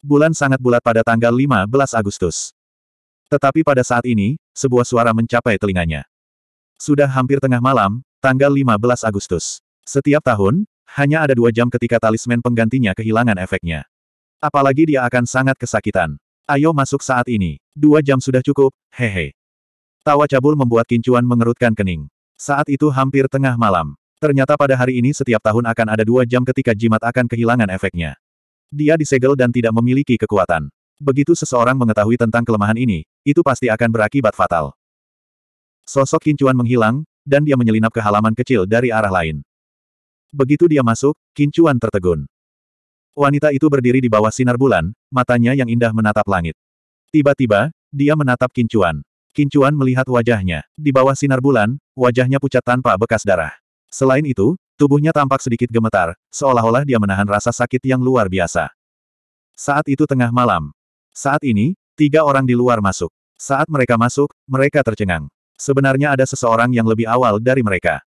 Bulan sangat bulat pada tanggal 15 Agustus. Tetapi pada saat ini, sebuah suara mencapai telinganya. Sudah hampir tengah malam, tanggal 15 Agustus. Setiap tahun, hanya ada dua jam ketika talisman penggantinya kehilangan efeknya. Apalagi dia akan sangat kesakitan. Ayo masuk saat ini. Dua jam sudah cukup, hehe. Tawa cabul membuat Kincuan mengerutkan kening. Saat itu hampir tengah malam. Ternyata pada hari ini setiap tahun akan ada dua jam ketika jimat akan kehilangan efeknya. Dia disegel dan tidak memiliki kekuatan. Begitu seseorang mengetahui tentang kelemahan ini, itu pasti akan berakibat fatal. Sosok Kincuan menghilang, dan dia menyelinap ke halaman kecil dari arah lain. Begitu dia masuk, Kincuan tertegun. Wanita itu berdiri di bawah sinar bulan, matanya yang indah menatap langit. Tiba-tiba, dia menatap Kincuan. Kincuan melihat wajahnya. Di bawah sinar bulan, wajahnya pucat tanpa bekas darah. Selain itu, tubuhnya tampak sedikit gemetar, seolah-olah dia menahan rasa sakit yang luar biasa. Saat itu tengah malam. Saat ini, tiga orang di luar masuk. Saat mereka masuk, mereka tercengang. Sebenarnya ada seseorang yang lebih awal dari mereka.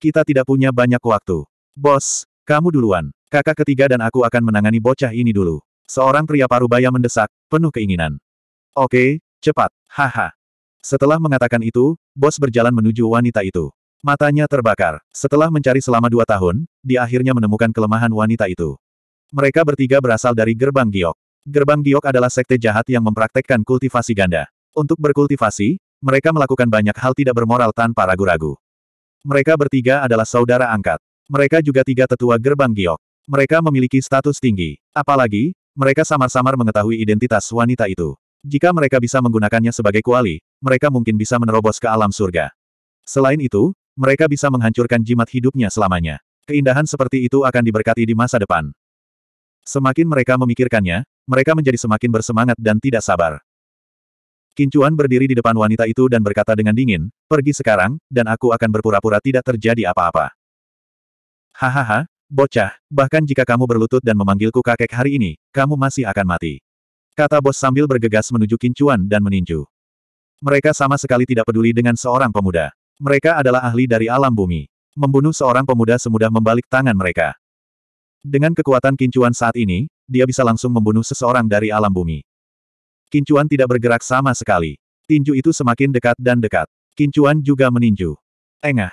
Kita tidak punya banyak waktu. Bos, kamu duluan. Kakak ketiga dan aku akan menangani bocah ini dulu. Seorang pria parubaya mendesak, penuh keinginan. Oke, cepat, haha. Setelah mengatakan itu, bos berjalan menuju wanita itu. Matanya terbakar. Setelah mencari selama dua tahun, dia akhirnya menemukan kelemahan wanita itu. Mereka bertiga berasal dari Gerbang Giok. Gerbang Giok adalah sekte jahat yang mempraktekkan kultivasi ganda. Untuk berkultivasi, mereka melakukan banyak hal tidak bermoral tanpa ragu-ragu. Mereka bertiga adalah saudara angkat. Mereka juga tiga tetua Gerbang Giok. Mereka memiliki status tinggi. Apalagi, mereka samar-samar mengetahui identitas wanita itu. Jika mereka bisa menggunakannya sebagai kuali, mereka mungkin bisa menerobos ke alam surga. Selain itu, mereka bisa menghancurkan jimat hidupnya selamanya. Keindahan seperti itu akan diberkati di masa depan. Semakin mereka memikirkannya, mereka menjadi semakin bersemangat dan tidak sabar. Kincuan berdiri di depan wanita itu dan berkata dengan dingin, pergi sekarang, dan aku akan berpura-pura tidak terjadi apa-apa. Hahaha, Bocah, bahkan jika kamu berlutut dan memanggilku kakek hari ini, kamu masih akan mati. Kata bos sambil bergegas menuju kincuan dan meninju. Mereka sama sekali tidak peduli dengan seorang pemuda. Mereka adalah ahli dari alam bumi. Membunuh seorang pemuda semudah membalik tangan mereka. Dengan kekuatan kincuan saat ini, dia bisa langsung membunuh seseorang dari alam bumi. Kincuan tidak bergerak sama sekali. Tinju itu semakin dekat dan dekat. Kincuan juga meninju. Engah.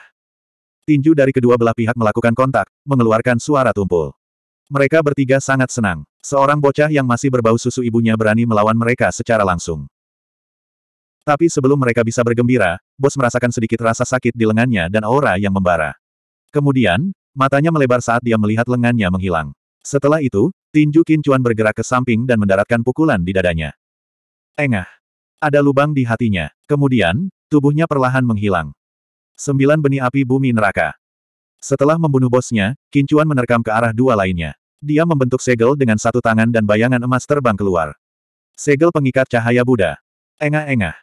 Tinju dari kedua belah pihak melakukan kontak, mengeluarkan suara tumpul. Mereka bertiga sangat senang. Seorang bocah yang masih berbau susu ibunya berani melawan mereka secara langsung. Tapi sebelum mereka bisa bergembira, bos merasakan sedikit rasa sakit di lengannya dan aura yang membara. Kemudian, matanya melebar saat dia melihat lengannya menghilang. Setelah itu, Tinju Kincuan bergerak ke samping dan mendaratkan pukulan di dadanya. Engah. Ada lubang di hatinya. Kemudian, tubuhnya perlahan menghilang. Sembilan benih api bumi neraka. Setelah membunuh bosnya, Kincuan menerkam ke arah dua lainnya. Dia membentuk segel dengan satu tangan dan bayangan emas terbang keluar. Segel pengikat cahaya Buddha. Engah-engah.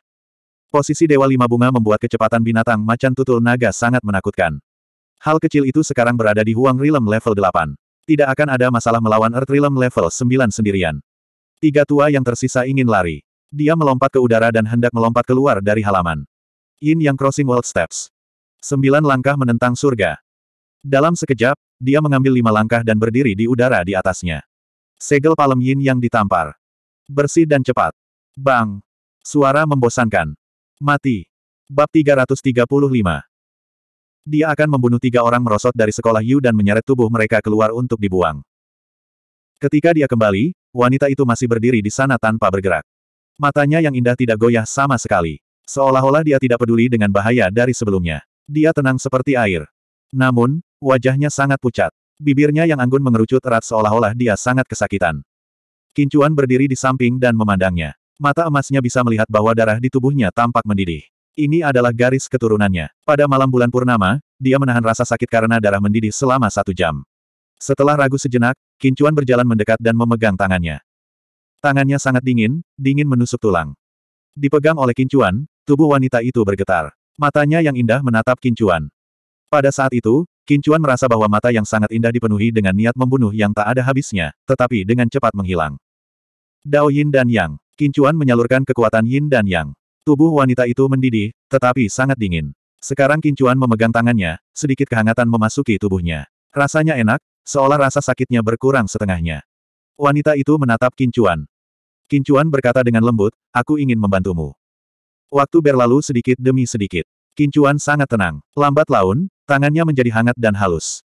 Posisi Dewa Lima Bunga membuat kecepatan binatang macan tutul naga sangat menakutkan. Hal kecil itu sekarang berada di Huang Rilem level 8. Tidak akan ada masalah melawan Earth Rilem level 9 sendirian. Tiga tua yang tersisa ingin lari. Dia melompat ke udara dan hendak melompat keluar dari halaman. Yin Yang Crossing World Steps. Sembilan langkah menentang surga. Dalam sekejap, dia mengambil lima langkah dan berdiri di udara di atasnya. Segel palem yin yang ditampar. Bersih dan cepat. Bang! Suara membosankan. Mati. Bab 335. Dia akan membunuh tiga orang merosot dari sekolah Yu dan menyeret tubuh mereka keluar untuk dibuang. Ketika dia kembali, wanita itu masih berdiri di sana tanpa bergerak. Matanya yang indah tidak goyah sama sekali. Seolah-olah dia tidak peduli dengan bahaya dari sebelumnya. Dia tenang seperti air. Namun, wajahnya sangat pucat. Bibirnya yang anggun mengerucut erat seolah-olah dia sangat kesakitan. Kincuan berdiri di samping dan memandangnya. Mata emasnya bisa melihat bahwa darah di tubuhnya tampak mendidih. Ini adalah garis keturunannya. Pada malam bulan purnama, dia menahan rasa sakit karena darah mendidih selama satu jam. Setelah ragu sejenak, Kincuan berjalan mendekat dan memegang tangannya. Tangannya sangat dingin, dingin menusuk tulang. Dipegang oleh Kincuan, tubuh wanita itu bergetar. Matanya yang indah menatap Kincuan. Pada saat itu, Kincuan merasa bahwa mata yang sangat indah dipenuhi dengan niat membunuh yang tak ada habisnya, tetapi dengan cepat menghilang. Dao Yin dan Yang. Kincuan menyalurkan kekuatan Yin dan Yang. Tubuh wanita itu mendidih, tetapi sangat dingin. Sekarang Kincuan memegang tangannya, sedikit kehangatan memasuki tubuhnya. Rasanya enak, seolah rasa sakitnya berkurang setengahnya. Wanita itu menatap Kincuan. Kincuan berkata dengan lembut, aku ingin membantumu. Waktu berlalu sedikit demi sedikit. Kincuan sangat tenang. Lambat laun, tangannya menjadi hangat dan halus.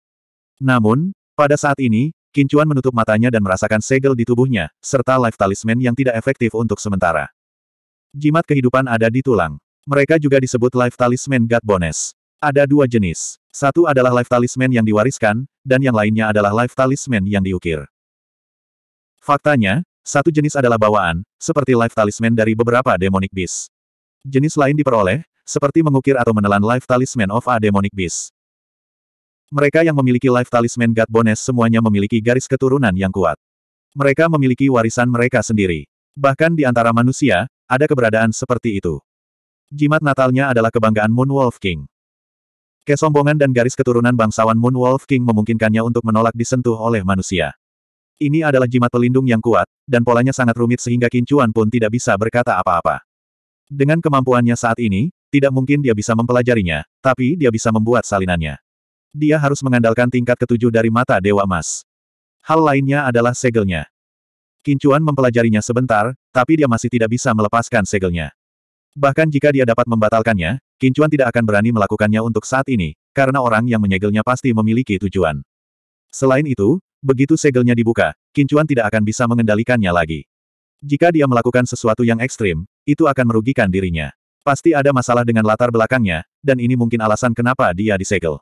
Namun, pada saat ini, Kincuan menutup matanya dan merasakan segel di tubuhnya, serta life talisman yang tidak efektif untuk sementara. Jimat kehidupan ada di tulang. Mereka juga disebut life talisman God Bonus. Ada dua jenis. Satu adalah life talisman yang diwariskan, dan yang lainnya adalah life talisman yang diukir. Faktanya, satu jenis adalah bawaan, seperti life talisman dari beberapa demonic beast. Jenis lain diperoleh, seperti mengukir atau menelan Life Talisman of a Demonic Beast. Mereka yang memiliki Life Talisman God Bonus semuanya memiliki garis keturunan yang kuat. Mereka memiliki warisan mereka sendiri. Bahkan di antara manusia, ada keberadaan seperti itu. Jimat natalnya adalah kebanggaan Moon Wolf King. Kesombongan dan garis keturunan bangsawan Moon Wolf King memungkinkannya untuk menolak disentuh oleh manusia. Ini adalah jimat pelindung yang kuat, dan polanya sangat rumit sehingga kincuan pun tidak bisa berkata apa-apa. Dengan kemampuannya saat ini, tidak mungkin dia bisa mempelajarinya, tapi dia bisa membuat salinannya. Dia harus mengandalkan tingkat ketujuh dari mata Dewa Emas. Hal lainnya adalah segelnya. Kincuan mempelajarinya sebentar, tapi dia masih tidak bisa melepaskan segelnya. Bahkan jika dia dapat membatalkannya, Kincuan tidak akan berani melakukannya untuk saat ini, karena orang yang menyegelnya pasti memiliki tujuan. Selain itu, begitu segelnya dibuka, Kincuan tidak akan bisa mengendalikannya lagi. Jika dia melakukan sesuatu yang ekstrim, itu akan merugikan dirinya. Pasti ada masalah dengan latar belakangnya, dan ini mungkin alasan kenapa dia disegel.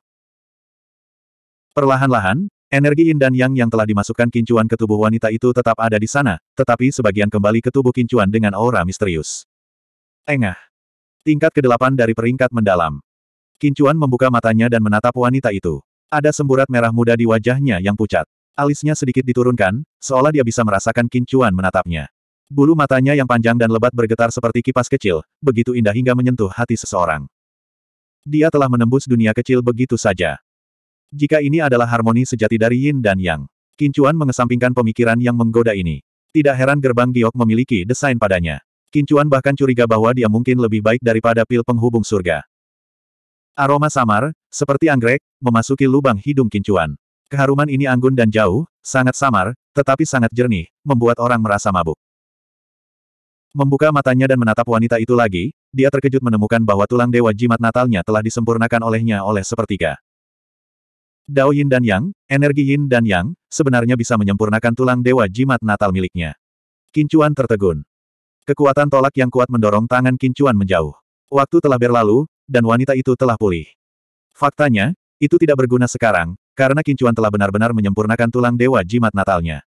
Perlahan-lahan, energi yin dan yang yang telah dimasukkan kincuan ke tubuh wanita itu tetap ada di sana, tetapi sebagian kembali ke tubuh kincuan dengan aura misterius. Engah. Tingkat ke-8 dari peringkat mendalam. Kincuan membuka matanya dan menatap wanita itu. Ada semburat merah muda di wajahnya yang pucat. Alisnya sedikit diturunkan, seolah dia bisa merasakan Kincuan menatapnya. Bulu matanya yang panjang dan lebat bergetar seperti kipas kecil, begitu indah hingga menyentuh hati seseorang. Dia telah menembus dunia kecil begitu saja. Jika ini adalah harmoni sejati dari Yin dan Yang, Kincuan mengesampingkan pemikiran yang menggoda ini. Tidak heran gerbang giok memiliki desain padanya. Kincuan bahkan curiga bahwa dia mungkin lebih baik daripada pil penghubung surga. Aroma samar, seperti anggrek, memasuki lubang hidung Kincuan. Keharuman ini anggun dan jauh, sangat samar, tetapi sangat jernih, membuat orang merasa mabuk. Membuka matanya dan menatap wanita itu lagi, dia terkejut menemukan bahwa tulang dewa jimat natalnya telah disempurnakan olehnya oleh sepertiga. Dao Yin dan Yang, energi Yin dan Yang, sebenarnya bisa menyempurnakan tulang dewa jimat natal miliknya. Kincuan tertegun. Kekuatan tolak yang kuat mendorong tangan Kincuan menjauh. Waktu telah berlalu, dan wanita itu telah pulih. Faktanya, itu tidak berguna sekarang, karena Kincuan telah benar-benar menyempurnakan tulang dewa jimat natalnya.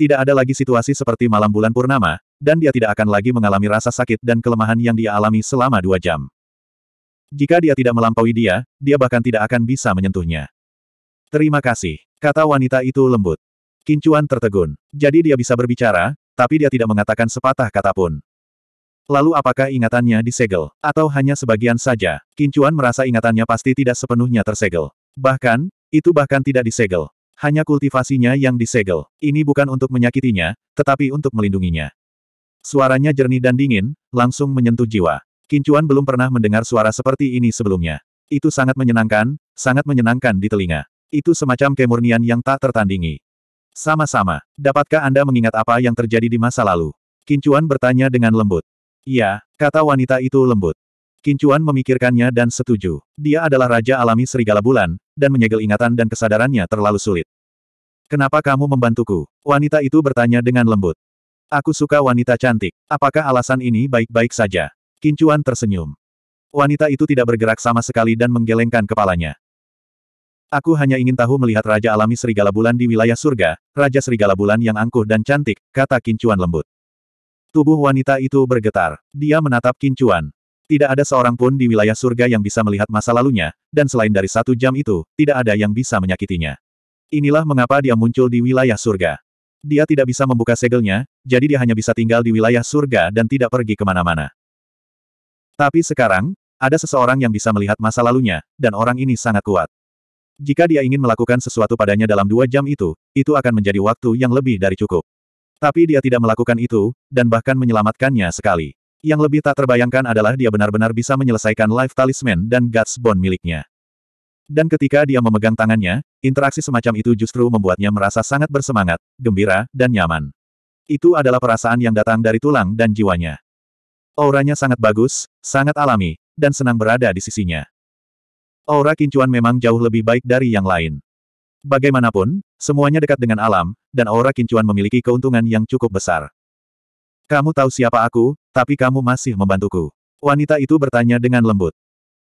Tidak ada lagi situasi seperti malam bulan purnama, dan dia tidak akan lagi mengalami rasa sakit dan kelemahan yang dia alami selama dua jam. Jika dia tidak melampaui dia, dia bahkan tidak akan bisa menyentuhnya. Terima kasih, kata wanita itu lembut. Kincuan tertegun. Jadi dia bisa berbicara, tapi dia tidak mengatakan sepatah kata pun. Lalu apakah ingatannya disegel, atau hanya sebagian saja? Kincuan merasa ingatannya pasti tidak sepenuhnya tersegel. Bahkan, itu bahkan tidak disegel. Hanya kultivasinya yang disegel. Ini bukan untuk menyakitinya, tetapi untuk melindunginya. Suaranya jernih dan dingin, langsung menyentuh jiwa. Kincuan belum pernah mendengar suara seperti ini sebelumnya. Itu sangat menyenangkan, sangat menyenangkan di telinga. Itu semacam kemurnian yang tak tertandingi. Sama-sama, dapatkah Anda mengingat apa yang terjadi di masa lalu? Kincuan bertanya dengan lembut. Iya, kata wanita itu lembut. Kincuan memikirkannya dan setuju. Dia adalah Raja Alami Serigala Bulan, dan menyegel ingatan dan kesadarannya terlalu sulit. Kenapa kamu membantuku? Wanita itu bertanya dengan lembut. Aku suka wanita cantik. Apakah alasan ini baik-baik saja? Kincuan tersenyum. Wanita itu tidak bergerak sama sekali dan menggelengkan kepalanya. Aku hanya ingin tahu melihat Raja Alami Serigala Bulan di wilayah surga, Raja Serigala Bulan yang angkuh dan cantik, kata Kincuan lembut. Tubuh wanita itu bergetar. Dia menatap Kincuan. Tidak ada seorang pun di wilayah surga yang bisa melihat masa lalunya, dan selain dari satu jam itu, tidak ada yang bisa menyakitinya. Inilah mengapa dia muncul di wilayah surga. Dia tidak bisa membuka segelnya, jadi dia hanya bisa tinggal di wilayah surga dan tidak pergi kemana-mana. Tapi sekarang, ada seseorang yang bisa melihat masa lalunya, dan orang ini sangat kuat. Jika dia ingin melakukan sesuatu padanya dalam dua jam itu, itu akan menjadi waktu yang lebih dari cukup. Tapi dia tidak melakukan itu, dan bahkan menyelamatkannya sekali. Yang lebih tak terbayangkan adalah dia benar-benar bisa menyelesaikan life talisman dan guts bond miliknya. Dan ketika dia memegang tangannya, interaksi semacam itu justru membuatnya merasa sangat bersemangat, gembira, dan nyaman. Itu adalah perasaan yang datang dari tulang dan jiwanya. Auranya sangat bagus, sangat alami, dan senang berada di sisinya. Aura kincuan memang jauh lebih baik dari yang lain. Bagaimanapun, semuanya dekat dengan alam, dan aura kincuan memiliki keuntungan yang cukup besar. Kamu tahu siapa aku, tapi kamu masih membantuku. Wanita itu bertanya dengan lembut.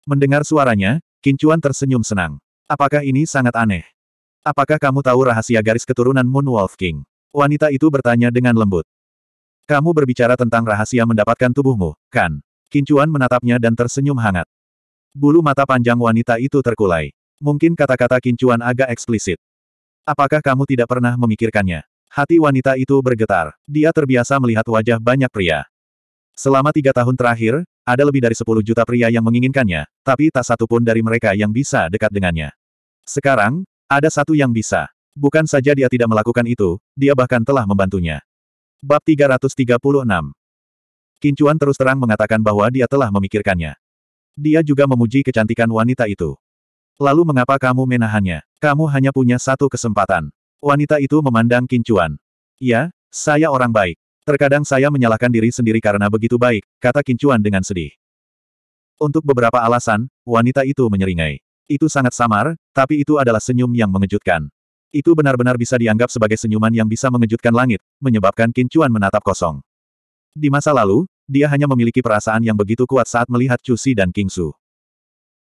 Mendengar suaranya, Kincuan tersenyum senang. Apakah ini sangat aneh? Apakah kamu tahu rahasia garis keturunan Moon Wolf King? Wanita itu bertanya dengan lembut. Kamu berbicara tentang rahasia mendapatkan tubuhmu, kan? Kincuan menatapnya dan tersenyum hangat. Bulu mata panjang wanita itu terkulai. Mungkin kata-kata Kincuan agak eksplisit. Apakah kamu tidak pernah memikirkannya? Hati wanita itu bergetar. Dia terbiasa melihat wajah banyak pria. Selama tiga tahun terakhir, ada lebih dari 10 juta pria yang menginginkannya, tapi tak satu pun dari mereka yang bisa dekat dengannya. Sekarang, ada satu yang bisa. Bukan saja dia tidak melakukan itu, dia bahkan telah membantunya. Bab 336 Kincuan terus terang mengatakan bahwa dia telah memikirkannya. Dia juga memuji kecantikan wanita itu. Lalu mengapa kamu menahannya? Kamu hanya punya satu kesempatan. Wanita itu memandang Kincuan. Ya, saya orang baik. Terkadang saya menyalahkan diri sendiri karena begitu baik, kata Kincuan dengan sedih. Untuk beberapa alasan, wanita itu menyeringai. Itu sangat samar, tapi itu adalah senyum yang mengejutkan. Itu benar-benar bisa dianggap sebagai senyuman yang bisa mengejutkan langit, menyebabkan Kincuan menatap kosong. Di masa lalu, dia hanya memiliki perasaan yang begitu kuat saat melihat Cusi dan Kingsu.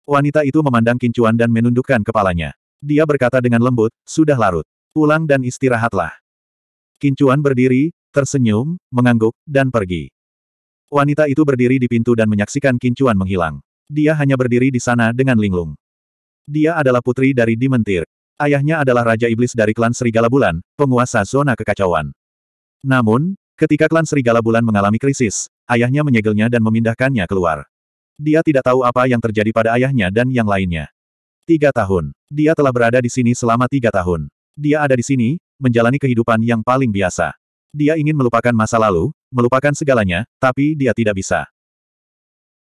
Wanita itu memandang Kincuan dan menundukkan kepalanya. Dia berkata dengan lembut, sudah larut. Pulang dan istirahatlah. Kincuan berdiri, tersenyum, mengangguk, dan pergi. Wanita itu berdiri di pintu dan menyaksikan Kincuan menghilang. Dia hanya berdiri di sana dengan linglung. Dia adalah putri dari Dimentir. Ayahnya adalah Raja Iblis dari klan Serigala Bulan, penguasa zona kekacauan. Namun, ketika klan Serigala Bulan mengalami krisis, ayahnya menyegelnya dan memindahkannya keluar. Dia tidak tahu apa yang terjadi pada ayahnya dan yang lainnya. Tiga tahun. Dia telah berada di sini selama tiga tahun. Dia ada di sini, menjalani kehidupan yang paling biasa. Dia ingin melupakan masa lalu, melupakan segalanya, tapi dia tidak bisa.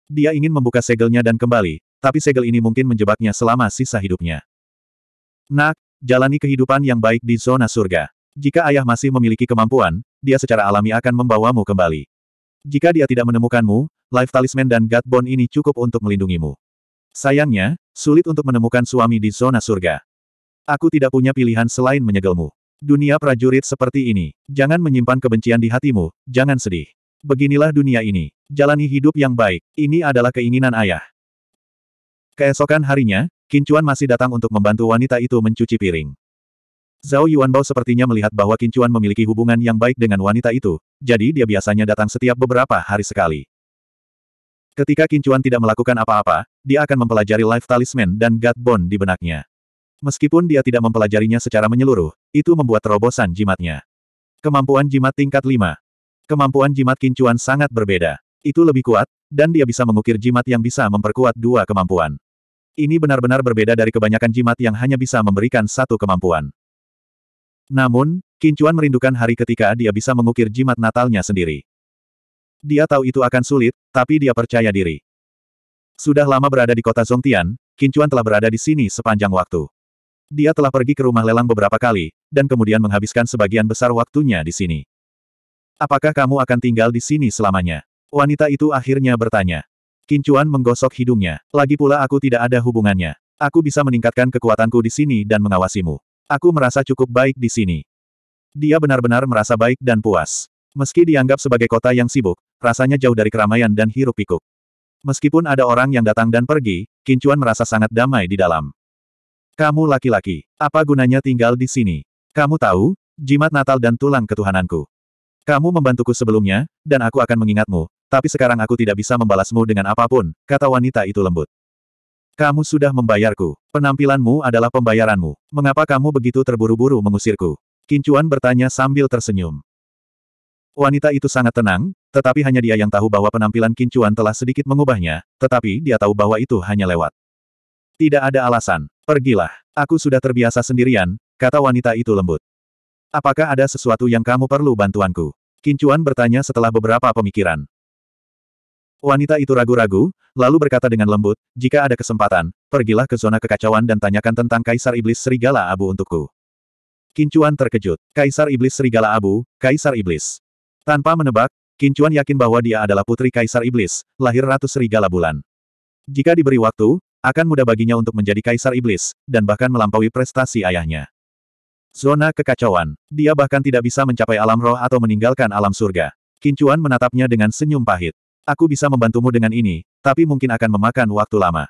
Dia ingin membuka segelnya dan kembali, tapi segel ini mungkin menjebaknya selama sisa hidupnya. Nak, jalani kehidupan yang baik di zona surga. Jika ayah masih memiliki kemampuan, dia secara alami akan membawamu kembali. Jika dia tidak menemukanmu, Life Talisman dan God Bond ini cukup untuk melindungimu. Sayangnya, sulit untuk menemukan suami di zona surga. Aku tidak punya pilihan selain menyegelmu. Dunia prajurit seperti ini. Jangan menyimpan kebencian di hatimu, jangan sedih. Beginilah dunia ini. Jalani hidup yang baik. Ini adalah keinginan ayah. Keesokan harinya, Kincuan masih datang untuk membantu wanita itu mencuci piring. Zhao Yuanbao sepertinya melihat bahwa Kincuan memiliki hubungan yang baik dengan wanita itu, jadi dia biasanya datang setiap beberapa hari sekali. Ketika Kincuan tidak melakukan apa-apa, dia akan mempelajari life talisman dan God Bond di benaknya. Meskipun dia tidak mempelajarinya secara menyeluruh, itu membuat terobosan jimatnya. Kemampuan jimat tingkat 5. Kemampuan jimat kincuan sangat berbeda. Itu lebih kuat, dan dia bisa mengukir jimat yang bisa memperkuat dua kemampuan. Ini benar-benar berbeda dari kebanyakan jimat yang hanya bisa memberikan satu kemampuan. Namun, Kincuan merindukan hari ketika dia bisa mengukir jimat natalnya sendiri. Dia tahu itu akan sulit, tapi dia percaya diri. Sudah lama berada di kota Zongtian, Kincuan telah berada di sini sepanjang waktu. Dia telah pergi ke rumah lelang beberapa kali, dan kemudian menghabiskan sebagian besar waktunya di sini. Apakah kamu akan tinggal di sini selamanya? Wanita itu akhirnya bertanya. Kincuan menggosok hidungnya. Lagi pula aku tidak ada hubungannya. Aku bisa meningkatkan kekuatanku di sini dan mengawasimu. Aku merasa cukup baik di sini. Dia benar-benar merasa baik dan puas. Meski dianggap sebagai kota yang sibuk, rasanya jauh dari keramaian dan hirup pikuk Meskipun ada orang yang datang dan pergi, Kincuan merasa sangat damai di dalam. Kamu laki-laki. Apa gunanya tinggal di sini? Kamu tahu, jimat Natal dan tulang ketuhananku. Kamu membantuku sebelumnya, dan aku akan mengingatmu, tapi sekarang aku tidak bisa membalasmu dengan apapun, kata wanita itu lembut. Kamu sudah membayarku. Penampilanmu adalah pembayaranmu. Mengapa kamu begitu terburu-buru mengusirku? Kincuan bertanya sambil tersenyum. Wanita itu sangat tenang, tetapi hanya dia yang tahu bahwa penampilan Kincuan telah sedikit mengubahnya, tetapi dia tahu bahwa itu hanya lewat. Tidak ada alasan. Pergilah. Aku sudah terbiasa sendirian, kata wanita itu lembut. Apakah ada sesuatu yang kamu perlu bantuanku? Kincuan bertanya setelah beberapa pemikiran. Wanita itu ragu-ragu, lalu berkata dengan lembut, jika ada kesempatan, pergilah ke zona kekacauan dan tanyakan tentang Kaisar Iblis Serigala Abu untukku. Kincuan terkejut. Kaisar Iblis Serigala Abu, Kaisar Iblis. Tanpa menebak, Kincuan yakin bahwa dia adalah putri Kaisar Iblis, lahir Ratu Serigala Bulan. Jika diberi waktu, akan mudah baginya untuk menjadi kaisar iblis, dan bahkan melampaui prestasi ayahnya. Zona kekacauan. Dia bahkan tidak bisa mencapai alam roh atau meninggalkan alam surga. Kincuan menatapnya dengan senyum pahit. Aku bisa membantumu dengan ini, tapi mungkin akan memakan waktu lama.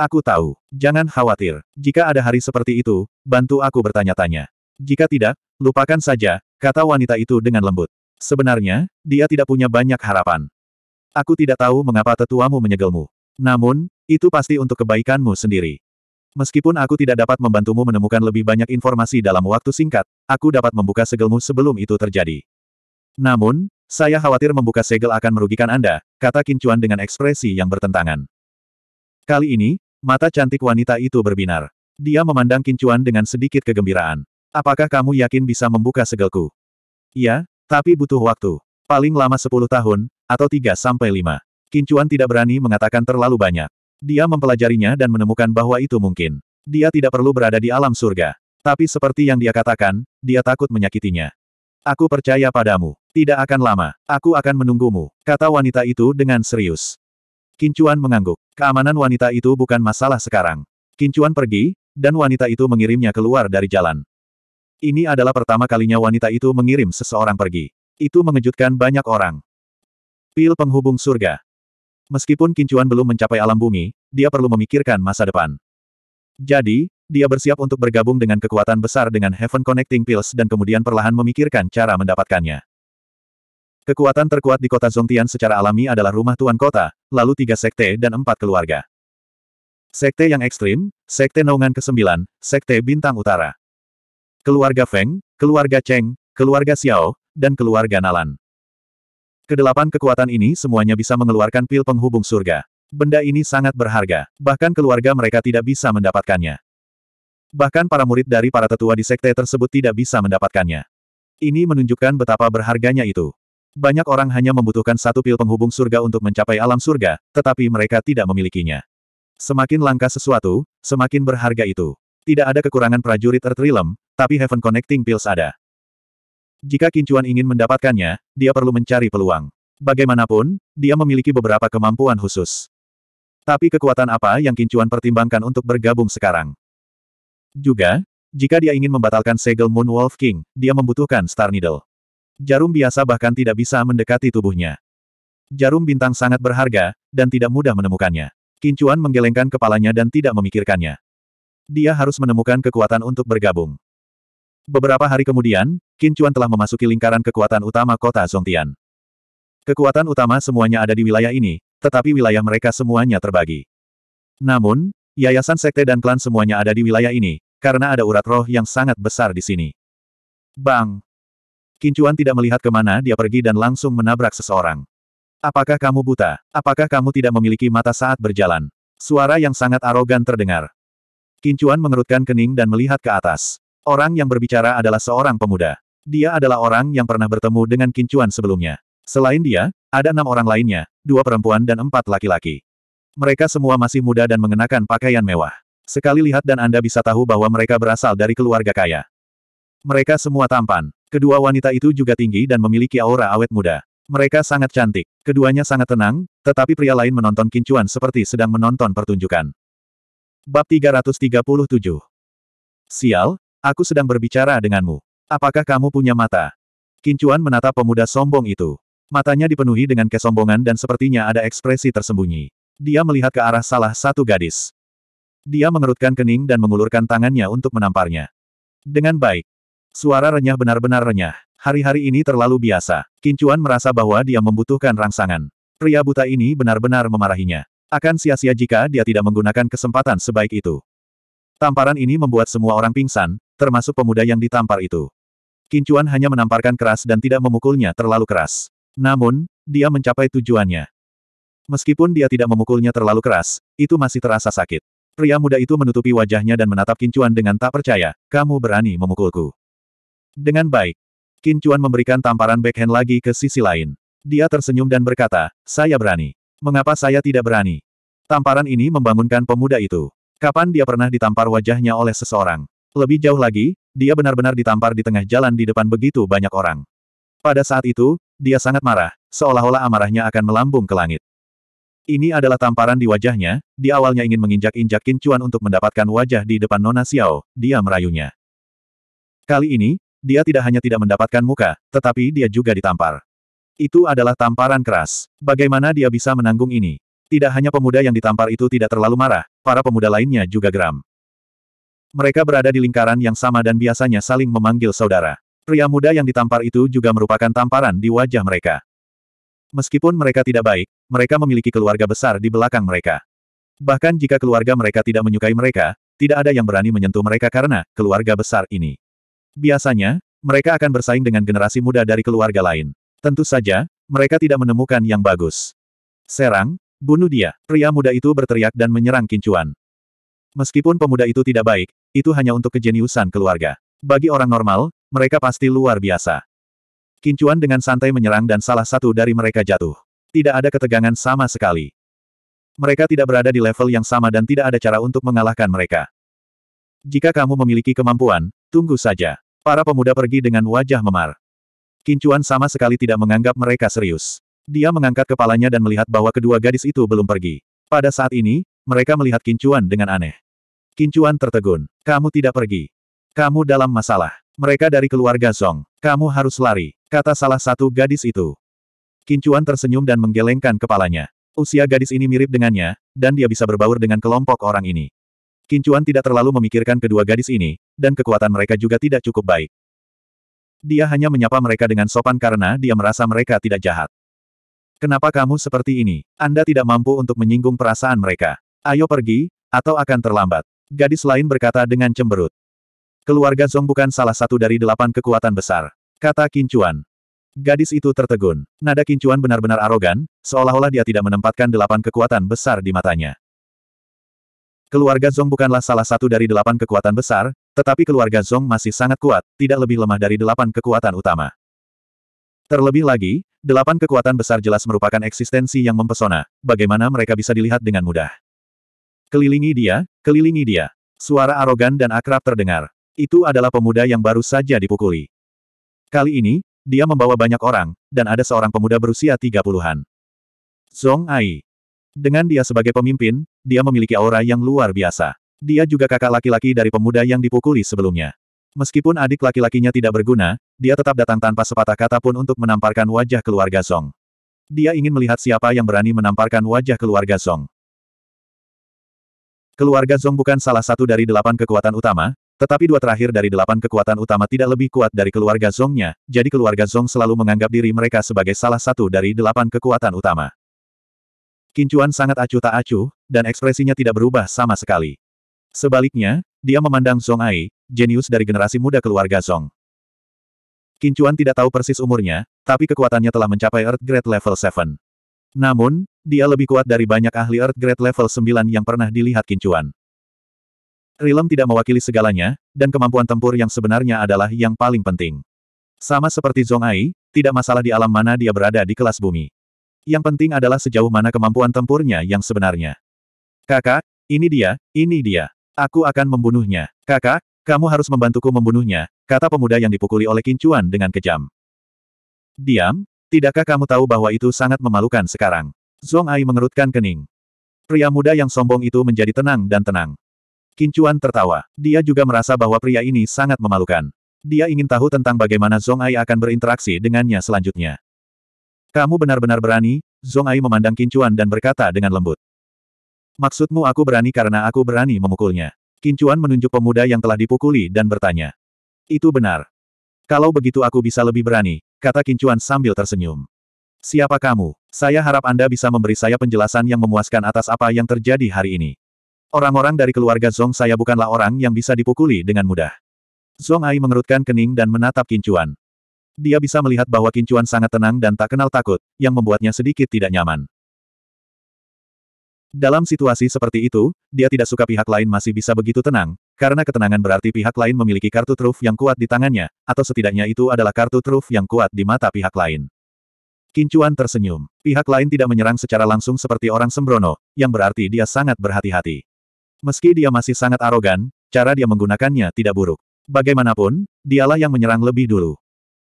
Aku tahu. Jangan khawatir. Jika ada hari seperti itu, bantu aku bertanya-tanya. Jika tidak, lupakan saja, kata wanita itu dengan lembut. Sebenarnya, dia tidak punya banyak harapan. Aku tidak tahu mengapa tetuamu menyegelmu. Namun, itu pasti untuk kebaikanmu sendiri. Meskipun aku tidak dapat membantumu menemukan lebih banyak informasi dalam waktu singkat, aku dapat membuka segelmu sebelum itu terjadi. Namun, saya khawatir membuka segel akan merugikan Anda, kata Kincuan dengan ekspresi yang bertentangan. Kali ini, mata cantik wanita itu berbinar. Dia memandang Kincuan dengan sedikit kegembiraan. Apakah kamu yakin bisa membuka segelku? Iya, tapi butuh waktu. Paling lama 10 tahun, atau 3 sampai 5. Kincuan tidak berani mengatakan terlalu banyak. Dia mempelajarinya dan menemukan bahwa itu mungkin. Dia tidak perlu berada di alam surga. Tapi seperti yang dia katakan, dia takut menyakitinya. Aku percaya padamu. Tidak akan lama. Aku akan menunggumu, kata wanita itu dengan serius. Kincuan mengangguk. Keamanan wanita itu bukan masalah sekarang. Kincuan pergi, dan wanita itu mengirimnya keluar dari jalan. Ini adalah pertama kalinya wanita itu mengirim seseorang pergi. Itu mengejutkan banyak orang. Pil penghubung surga. Meskipun Kincuan belum mencapai alam bumi, dia perlu memikirkan masa depan. Jadi, dia bersiap untuk bergabung dengan kekuatan besar dengan Heaven Connecting Pills dan kemudian perlahan memikirkan cara mendapatkannya. Kekuatan terkuat di kota Zongtian secara alami adalah rumah tuan kota, lalu tiga sekte dan empat keluarga. Sekte yang ekstrim, Sekte Naungan ke-9, Sekte Bintang Utara. Keluarga Feng, Keluarga Cheng, Keluarga Xiao, dan Keluarga Nalan. Kedelapan kekuatan ini semuanya bisa mengeluarkan pil penghubung surga. Benda ini sangat berharga, bahkan keluarga mereka tidak bisa mendapatkannya. Bahkan para murid dari para tetua di sekte tersebut tidak bisa mendapatkannya. Ini menunjukkan betapa berharganya itu. Banyak orang hanya membutuhkan satu pil penghubung surga untuk mencapai alam surga, tetapi mereka tidak memilikinya. Semakin langka sesuatu, semakin berharga itu. Tidak ada kekurangan prajurit Earth Realm, tapi Heaven Connecting Pills ada. Jika Kincuan ingin mendapatkannya, dia perlu mencari peluang. Bagaimanapun, dia memiliki beberapa kemampuan khusus. Tapi kekuatan apa yang Kincuan pertimbangkan untuk bergabung sekarang? Juga, jika dia ingin membatalkan segel Moon Wolf King, dia membutuhkan Star Needle. Jarum biasa bahkan tidak bisa mendekati tubuhnya. Jarum bintang sangat berharga, dan tidak mudah menemukannya. Kincuan menggelengkan kepalanya dan tidak memikirkannya. Dia harus menemukan kekuatan untuk bergabung. Beberapa hari kemudian, Qin Chuan telah memasuki lingkaran kekuatan utama kota Zhongtian. Kekuatan utama semuanya ada di wilayah ini, tetapi wilayah mereka semuanya terbagi. Namun, yayasan sekte dan klan semuanya ada di wilayah ini, karena ada urat roh yang sangat besar di sini. Bang! Kincuan tidak melihat kemana dia pergi dan langsung menabrak seseorang. Apakah kamu buta? Apakah kamu tidak memiliki mata saat berjalan? Suara yang sangat arogan terdengar. Kincuan mengerutkan kening dan melihat ke atas. Orang yang berbicara adalah seorang pemuda. Dia adalah orang yang pernah bertemu dengan Kincuan sebelumnya. Selain dia, ada enam orang lainnya, dua perempuan dan empat laki-laki. Mereka semua masih muda dan mengenakan pakaian mewah. Sekali lihat dan Anda bisa tahu bahwa mereka berasal dari keluarga kaya. Mereka semua tampan. Kedua wanita itu juga tinggi dan memiliki aura awet muda. Mereka sangat cantik. Keduanya sangat tenang, tetapi pria lain menonton kincuan seperti sedang menonton pertunjukan. Bab 337 Sial, Aku sedang berbicara denganmu. Apakah kamu punya mata? Kincuan menatap pemuda sombong itu. Matanya dipenuhi dengan kesombongan dan sepertinya ada ekspresi tersembunyi. Dia melihat ke arah salah satu gadis. Dia mengerutkan kening dan mengulurkan tangannya untuk menamparnya. Dengan baik. Suara renyah benar-benar renyah. Hari-hari ini terlalu biasa. Kincuan merasa bahwa dia membutuhkan rangsangan. Pria buta ini benar-benar memarahinya. Akan sia-sia jika dia tidak menggunakan kesempatan sebaik itu. Tamparan ini membuat semua orang pingsan, termasuk pemuda yang ditampar itu. Kincuan hanya menamparkan keras dan tidak memukulnya terlalu keras. Namun, dia mencapai tujuannya. Meskipun dia tidak memukulnya terlalu keras, itu masih terasa sakit. Pria muda itu menutupi wajahnya dan menatap Kincuan dengan tak percaya, kamu berani memukulku. Dengan baik, Kincuan memberikan tamparan backhand lagi ke sisi lain. Dia tersenyum dan berkata, saya berani. Mengapa saya tidak berani? Tamparan ini membangunkan pemuda itu. Kapan dia pernah ditampar wajahnya oleh seseorang? Lebih jauh lagi, dia benar-benar ditampar di tengah jalan di depan begitu banyak orang. Pada saat itu, dia sangat marah, seolah-olah amarahnya akan melambung ke langit. Ini adalah tamparan di wajahnya, di awalnya ingin menginjak-injak kincuan untuk mendapatkan wajah di depan Nona Xiao, dia merayunya. Kali ini, dia tidak hanya tidak mendapatkan muka, tetapi dia juga ditampar. Itu adalah tamparan keras. Bagaimana dia bisa menanggung ini? Tidak hanya pemuda yang ditampar itu tidak terlalu marah, para pemuda lainnya juga geram. Mereka berada di lingkaran yang sama dan biasanya saling memanggil saudara. Pria muda yang ditampar itu juga merupakan tamparan di wajah mereka. Meskipun mereka tidak baik, mereka memiliki keluarga besar di belakang mereka. Bahkan jika keluarga mereka tidak menyukai mereka, tidak ada yang berani menyentuh mereka karena keluarga besar ini. Biasanya, mereka akan bersaing dengan generasi muda dari keluarga lain. Tentu saja, mereka tidak menemukan yang bagus. Serang, bunuh dia. Pria muda itu berteriak dan menyerang Kincuan. Meskipun pemuda itu tidak baik, itu hanya untuk kejeniusan keluarga. Bagi orang normal, mereka pasti luar biasa. Kincuan dengan santai menyerang dan salah satu dari mereka jatuh. Tidak ada ketegangan sama sekali. Mereka tidak berada di level yang sama dan tidak ada cara untuk mengalahkan mereka. Jika kamu memiliki kemampuan, tunggu saja. Para pemuda pergi dengan wajah memar. Kincuan sama sekali tidak menganggap mereka serius. Dia mengangkat kepalanya dan melihat bahwa kedua gadis itu belum pergi. Pada saat ini, mereka melihat Kincuan dengan aneh. Kincuan tertegun. Kamu tidak pergi. Kamu dalam masalah. Mereka dari keluarga Song. Kamu harus lari, kata salah satu gadis itu. Kincuan tersenyum dan menggelengkan kepalanya. Usia gadis ini mirip dengannya, dan dia bisa berbaur dengan kelompok orang ini. Kincuan tidak terlalu memikirkan kedua gadis ini, dan kekuatan mereka juga tidak cukup baik. Dia hanya menyapa mereka dengan sopan karena dia merasa mereka tidak jahat. Kenapa kamu seperti ini? Anda tidak mampu untuk menyinggung perasaan mereka. Ayo pergi, atau akan terlambat. Gadis lain berkata dengan cemberut. Keluarga Zong bukan salah satu dari delapan kekuatan besar. Kata Kincuan. Gadis itu tertegun. Nada Kincuan benar-benar arogan, seolah-olah dia tidak menempatkan delapan kekuatan besar di matanya. Keluarga Zong bukanlah salah satu dari delapan kekuatan besar, tetapi keluarga Zong masih sangat kuat, tidak lebih lemah dari delapan kekuatan utama. Terlebih lagi, delapan kekuatan besar jelas merupakan eksistensi yang mempesona, bagaimana mereka bisa dilihat dengan mudah. Kelilingi dia, kelilingi dia. Suara arogan dan akrab terdengar. Itu adalah pemuda yang baru saja dipukuli. Kali ini, dia membawa banyak orang, dan ada seorang pemuda berusia tiga puluhan. Zong Ai. Dengan dia sebagai pemimpin, dia memiliki aura yang luar biasa. Dia juga kakak laki-laki dari pemuda yang dipukuli sebelumnya. Meskipun adik laki-lakinya tidak berguna, dia tetap datang tanpa sepatah kata pun untuk menamparkan wajah keluarga Zong. Dia ingin melihat siapa yang berani menamparkan wajah keluarga Zong. Keluarga Zong bukan salah satu dari delapan kekuatan utama, tetapi dua terakhir dari delapan kekuatan utama tidak lebih kuat dari keluarga Zongnya, jadi keluarga Zong selalu menganggap diri mereka sebagai salah satu dari delapan kekuatan utama. Kincuan sangat acuh tak acuh, dan ekspresinya tidak berubah sama sekali. Sebaliknya, dia memandang Zong Ai, jenius dari generasi muda keluarga Zong. Kincuan tidak tahu persis umurnya, tapi kekuatannya telah mencapai Earth Grade Level 7. Namun, dia lebih kuat dari banyak ahli Earth Grade level 9 yang pernah dilihat Kincuan. Rilem tidak mewakili segalanya, dan kemampuan tempur yang sebenarnya adalah yang paling penting. Sama seperti Zong Ai, tidak masalah di alam mana dia berada di kelas bumi. Yang penting adalah sejauh mana kemampuan tempurnya yang sebenarnya. Kakak, ini dia, ini dia. Aku akan membunuhnya. Kakak, kamu harus membantuku membunuhnya, kata pemuda yang dipukuli oleh Kincuan dengan kejam. Diam, Tidakkah kamu tahu bahwa itu sangat memalukan sekarang? Zhong Ai mengerutkan kening. Pria muda yang sombong itu menjadi tenang dan tenang. Kincuan tertawa. Dia juga merasa bahwa pria ini sangat memalukan. Dia ingin tahu tentang bagaimana Zhong Ai akan berinteraksi dengannya selanjutnya. Kamu benar-benar berani, Zhong Ai memandang Kincuan dan berkata dengan lembut. Maksudmu aku berani karena aku berani memukulnya. Kincuan menunjuk pemuda yang telah dipukuli dan bertanya. Itu benar. Kalau begitu aku bisa lebih berani, kata Kincuan sambil tersenyum. Siapa kamu? Saya harap Anda bisa memberi saya penjelasan yang memuaskan atas apa yang terjadi hari ini. Orang-orang dari keluarga Zong saya bukanlah orang yang bisa dipukuli dengan mudah. Zong Ai mengerutkan kening dan menatap Kincuan. Dia bisa melihat bahwa Kincuan sangat tenang dan tak kenal takut, yang membuatnya sedikit tidak nyaman. Dalam situasi seperti itu, dia tidak suka pihak lain masih bisa begitu tenang, karena ketenangan berarti pihak lain memiliki kartu truf yang kuat di tangannya, atau setidaknya itu adalah kartu truf yang kuat di mata pihak lain. Kincuan tersenyum. Pihak lain tidak menyerang secara langsung seperti orang sembrono, yang berarti dia sangat berhati-hati. Meski dia masih sangat arogan, cara dia menggunakannya tidak buruk. Bagaimanapun, dialah yang menyerang lebih dulu.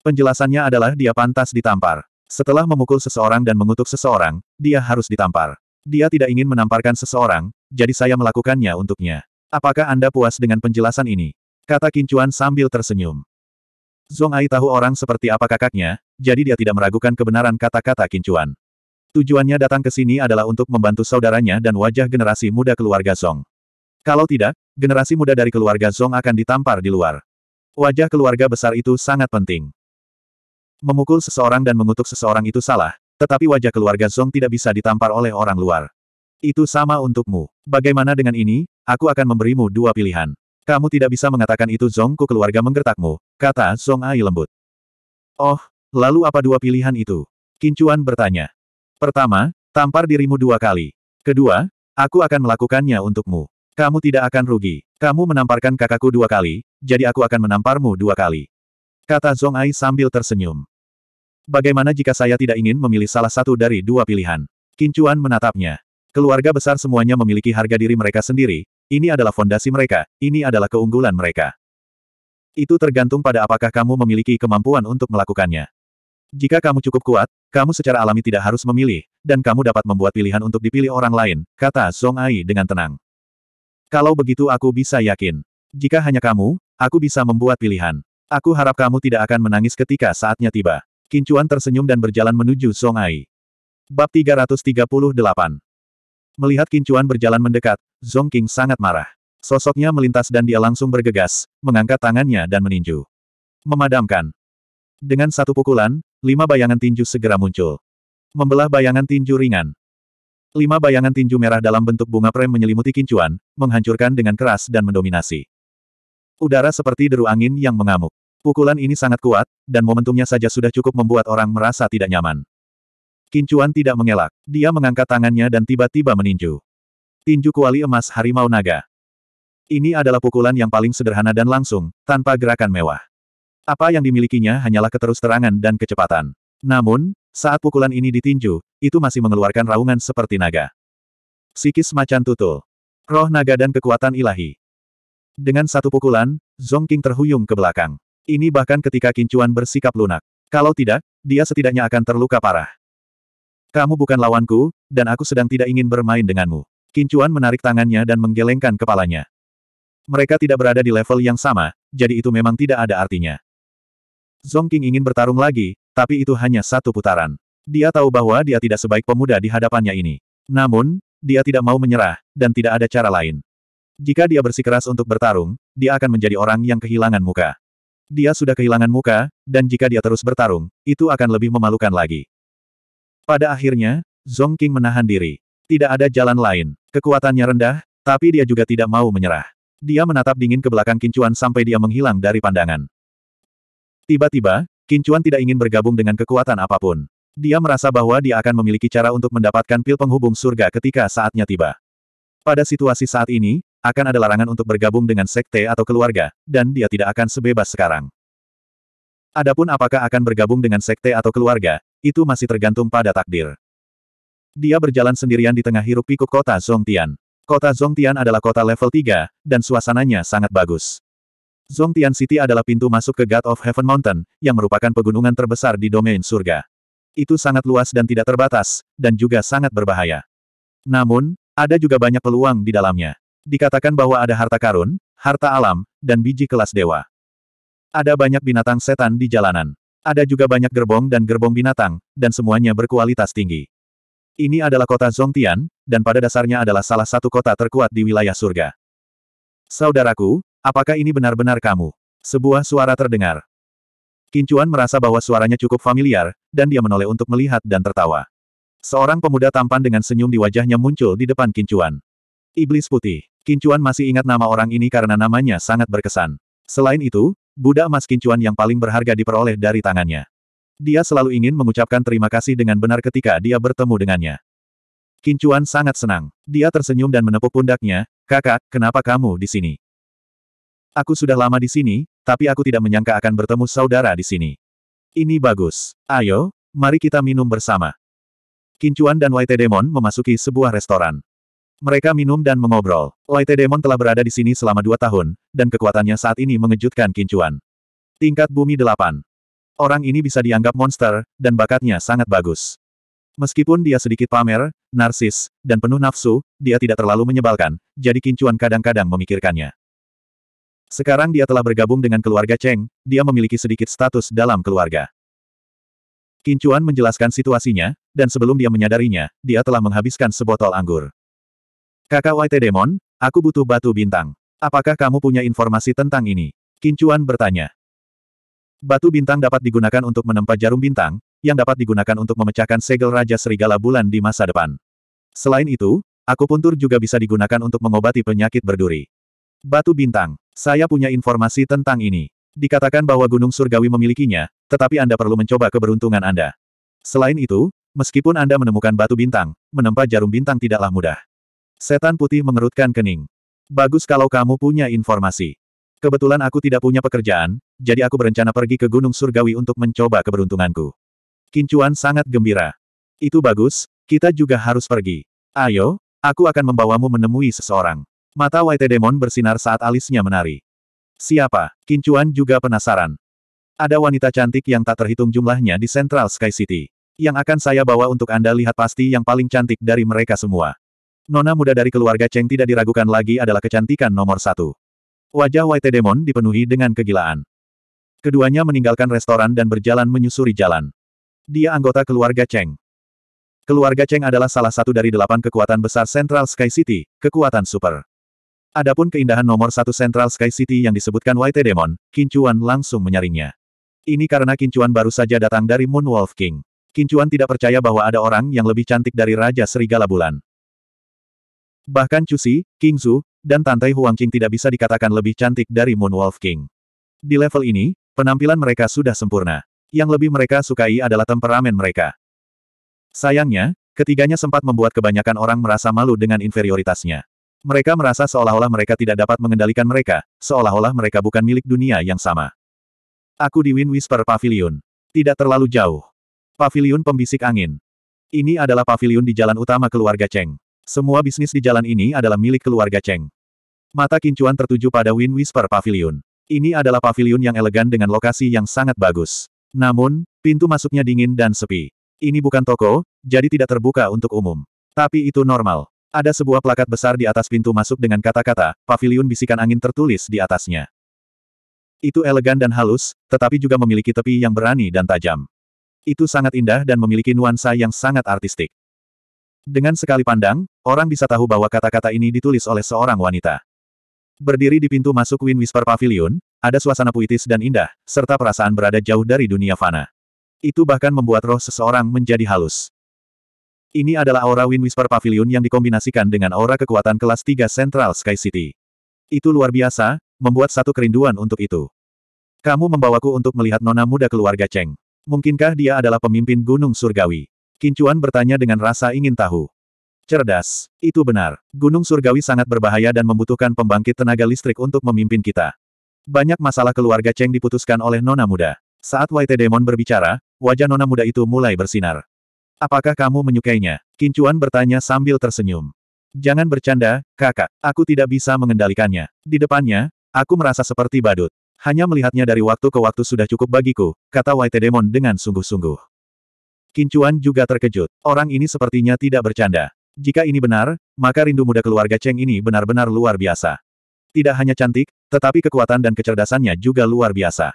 Penjelasannya adalah dia pantas ditampar. Setelah memukul seseorang dan mengutuk seseorang, dia harus ditampar. Dia tidak ingin menamparkan seseorang, jadi saya melakukannya untuknya. Apakah Anda puas dengan penjelasan ini? Kata Kincuan sambil tersenyum. Zong Ai tahu orang seperti apa kakaknya, jadi dia tidak meragukan kebenaran kata-kata Kincuan. Tujuannya datang ke sini adalah untuk membantu saudaranya dan wajah generasi muda keluarga Zong. Kalau tidak, generasi muda dari keluarga Zong akan ditampar di luar. Wajah keluarga besar itu sangat penting. Memukul seseorang dan mengutuk seseorang itu salah, tetapi wajah keluarga Zong tidak bisa ditampar oleh orang luar. Itu sama untukmu. Bagaimana dengan ini, Aku akan memberimu dua pilihan. Kamu tidak bisa mengatakan itu Zongku keluarga menggertakmu, kata Zong Ai lembut. Oh, lalu apa dua pilihan itu? Kincuan bertanya. Pertama, tampar dirimu dua kali. Kedua, aku akan melakukannya untukmu. Kamu tidak akan rugi. Kamu menamparkan kakakku dua kali, jadi aku akan menamparmu dua kali. Kata Zong Ai sambil tersenyum. Bagaimana jika saya tidak ingin memilih salah satu dari dua pilihan? Kincuan menatapnya. Keluarga besar semuanya memiliki harga diri mereka sendiri, ini adalah fondasi mereka, ini adalah keunggulan mereka. Itu tergantung pada apakah kamu memiliki kemampuan untuk melakukannya. Jika kamu cukup kuat, kamu secara alami tidak harus memilih, dan kamu dapat membuat pilihan untuk dipilih orang lain, kata Song Ai dengan tenang. Kalau begitu aku bisa yakin. Jika hanya kamu, aku bisa membuat pilihan. Aku harap kamu tidak akan menangis ketika saatnya tiba. Kincuan tersenyum dan berjalan menuju Song Ai. Bab 338 Melihat Kincuan berjalan mendekat, Zong King sangat marah. Sosoknya melintas dan dia langsung bergegas, mengangkat tangannya dan meninju. Memadamkan. Dengan satu pukulan, lima bayangan tinju segera muncul. Membelah bayangan tinju ringan. Lima bayangan tinju merah dalam bentuk bunga prem menyelimuti kincuan, menghancurkan dengan keras dan mendominasi. Udara seperti deru angin yang mengamuk. Pukulan ini sangat kuat, dan momentumnya saja sudah cukup membuat orang merasa tidak nyaman. Kincuan tidak mengelak. Dia mengangkat tangannya dan tiba-tiba meninju. Tinju kuali emas harimau naga. Ini adalah pukulan yang paling sederhana dan langsung, tanpa gerakan mewah. Apa yang dimilikinya hanyalah keterusterangan dan kecepatan. Namun, saat pukulan ini ditinju, itu masih mengeluarkan raungan seperti naga. Sikis macan tutul. Roh naga dan kekuatan ilahi. Dengan satu pukulan, Zong King terhuyung ke belakang. Ini bahkan ketika Kincuan bersikap lunak. Kalau tidak, dia setidaknya akan terluka parah. Kamu bukan lawanku, dan aku sedang tidak ingin bermain denganmu. Kincuan menarik tangannya dan menggelengkan kepalanya. Mereka tidak berada di level yang sama, jadi itu memang tidak ada artinya. Zong King ingin bertarung lagi, tapi itu hanya satu putaran. Dia tahu bahwa dia tidak sebaik pemuda di hadapannya ini. Namun, dia tidak mau menyerah, dan tidak ada cara lain. Jika dia bersikeras untuk bertarung, dia akan menjadi orang yang kehilangan muka. Dia sudah kehilangan muka, dan jika dia terus bertarung, itu akan lebih memalukan lagi. Pada akhirnya, Zong King menahan diri. Tidak ada jalan lain. Kekuatannya rendah, tapi dia juga tidak mau menyerah. Dia menatap dingin ke belakang Kincuan sampai dia menghilang dari pandangan. Tiba-tiba, Kincuan tidak ingin bergabung dengan kekuatan apapun. Dia merasa bahwa dia akan memiliki cara untuk mendapatkan pil penghubung surga ketika saatnya tiba. Pada situasi saat ini, akan ada larangan untuk bergabung dengan sekte atau keluarga, dan dia tidak akan sebebas sekarang. Adapun apakah akan bergabung dengan sekte atau keluarga, itu masih tergantung pada takdir. Dia berjalan sendirian di tengah hirup pikuk kota Zhongtian. Kota Zhongtian adalah kota level 3, dan suasananya sangat bagus. Zhongtian City adalah pintu masuk ke God of Heaven Mountain, yang merupakan pegunungan terbesar di domain surga. Itu sangat luas dan tidak terbatas, dan juga sangat berbahaya. Namun, ada juga banyak peluang di dalamnya. Dikatakan bahwa ada harta karun, harta alam, dan biji kelas dewa. Ada banyak binatang setan di jalanan. Ada juga banyak gerbong dan gerbong binatang, dan semuanya berkualitas tinggi. Ini adalah kota Zongtian, dan pada dasarnya adalah salah satu kota terkuat di wilayah surga. Saudaraku, apakah ini benar-benar kamu? Sebuah suara terdengar. Kincuan merasa bahwa suaranya cukup familiar, dan dia menoleh untuk melihat dan tertawa. Seorang pemuda tampan dengan senyum di wajahnya muncul di depan Kincuan. Iblis putih. Kincuan masih ingat nama orang ini karena namanya sangat berkesan. Selain itu, Budak emas kincuan yang paling berharga diperoleh dari tangannya. Dia selalu ingin mengucapkan terima kasih dengan benar ketika dia bertemu dengannya. Kincuan sangat senang. Dia tersenyum dan menepuk pundaknya, kakak, kenapa kamu di sini? Aku sudah lama di sini, tapi aku tidak menyangka akan bertemu saudara di sini. Ini bagus. Ayo, mari kita minum bersama. Kincuan dan White Demon memasuki sebuah restoran. Mereka minum dan mengobrol. Light Demon telah berada di sini selama dua tahun, dan kekuatannya saat ini mengejutkan Kincuan. Tingkat bumi delapan. Orang ini bisa dianggap monster, dan bakatnya sangat bagus. Meskipun dia sedikit pamer, narsis, dan penuh nafsu, dia tidak terlalu menyebalkan, jadi Kincuan kadang-kadang memikirkannya. Sekarang dia telah bergabung dengan keluarga Cheng, dia memiliki sedikit status dalam keluarga. Kincuan menjelaskan situasinya, dan sebelum dia menyadarinya, dia telah menghabiskan sebotol anggur. Kakak White Demon, aku butuh batu bintang. Apakah kamu punya informasi tentang ini? Kincuan bertanya. Batu bintang dapat digunakan untuk menempa jarum bintang, yang dapat digunakan untuk memecahkan segel Raja Serigala Bulan di masa depan. Selain itu, akupuntur juga bisa digunakan untuk mengobati penyakit berduri. Batu bintang, saya punya informasi tentang ini. Dikatakan bahwa Gunung Surgawi memilikinya, tetapi Anda perlu mencoba keberuntungan Anda. Selain itu, meskipun Anda menemukan batu bintang, menempa jarum bintang tidaklah mudah. Setan putih mengerutkan kening. Bagus kalau kamu punya informasi. Kebetulan aku tidak punya pekerjaan, jadi aku berencana pergi ke Gunung Surgawi untuk mencoba keberuntunganku. Kincuan sangat gembira. Itu bagus, kita juga harus pergi. Ayo, aku akan membawamu menemui seseorang. Mata White Demon bersinar saat alisnya menari. Siapa? Kincuan juga penasaran. Ada wanita cantik yang tak terhitung jumlahnya di Central Sky City. Yang akan saya bawa untuk Anda lihat pasti yang paling cantik dari mereka semua. Nona muda dari keluarga Cheng tidak diragukan lagi adalah kecantikan nomor satu. Wajah White Demon dipenuhi dengan kegilaan. Keduanya meninggalkan restoran dan berjalan menyusuri jalan. Dia anggota keluarga Cheng. Keluarga Cheng adalah salah satu dari delapan kekuatan besar Central Sky City, kekuatan super. Adapun keindahan nomor satu Central Sky City yang disebutkan White Demon, Kincuan langsung menyaringnya. Ini karena Kincuan baru saja datang dari Moon Wolf King. Kincuan tidak percaya bahwa ada orang yang lebih cantik dari Raja Serigala Bulan. Bahkan Cusi, King Zhu, dan Tantai Huangqing tidak bisa dikatakan lebih cantik dari Moon Wolf King. Di level ini, penampilan mereka sudah sempurna. Yang lebih mereka sukai adalah temperamen mereka. Sayangnya, ketiganya sempat membuat kebanyakan orang merasa malu dengan inferioritasnya. Mereka merasa seolah-olah mereka tidak dapat mengendalikan mereka, seolah-olah mereka bukan milik dunia yang sama. Aku di Wind Whisper Pavilion. Tidak terlalu jauh. Pavilion Pembisik Angin. Ini adalah pavilion di jalan utama keluarga Cheng. Semua bisnis di jalan ini adalah milik keluarga Cheng. Mata Kincuan tertuju pada Wind Whisper Pavilion. Ini adalah pavilion yang elegan dengan lokasi yang sangat bagus. Namun, pintu masuknya dingin dan sepi. Ini bukan toko, jadi tidak terbuka untuk umum. Tapi itu normal. Ada sebuah plakat besar di atas pintu masuk dengan kata-kata, pavilion bisikan angin tertulis di atasnya. Itu elegan dan halus, tetapi juga memiliki tepi yang berani dan tajam. Itu sangat indah dan memiliki nuansa yang sangat artistik. Dengan sekali pandang, orang bisa tahu bahwa kata-kata ini ditulis oleh seorang wanita. Berdiri di pintu masuk Wind Whisper Pavilion, ada suasana puitis dan indah, serta perasaan berada jauh dari dunia fana. Itu bahkan membuat roh seseorang menjadi halus. Ini adalah aura Wind Whisper Pavilion yang dikombinasikan dengan aura kekuatan kelas 3 Central Sky City. Itu luar biasa, membuat satu kerinduan untuk itu. Kamu membawaku untuk melihat nona muda keluarga Cheng. Mungkinkah dia adalah pemimpin Gunung Surgawi? Kincuan bertanya dengan rasa ingin tahu. Cerdas. Itu benar. Gunung surgawi sangat berbahaya dan membutuhkan pembangkit tenaga listrik untuk memimpin kita. Banyak masalah keluarga Cheng diputuskan oleh Nona Muda. Saat White Demon berbicara, wajah Nona Muda itu mulai bersinar. Apakah kamu menyukainya? Kincuan bertanya sambil tersenyum. Jangan bercanda, kakak. Aku tidak bisa mengendalikannya. Di depannya, aku merasa seperti badut. Hanya melihatnya dari waktu ke waktu sudah cukup bagiku, kata White Demon dengan sungguh-sungguh. Kincuan juga terkejut. Orang ini sepertinya tidak bercanda. Jika ini benar, maka rindu muda keluarga Cheng ini benar-benar luar biasa. Tidak hanya cantik, tetapi kekuatan dan kecerdasannya juga luar biasa.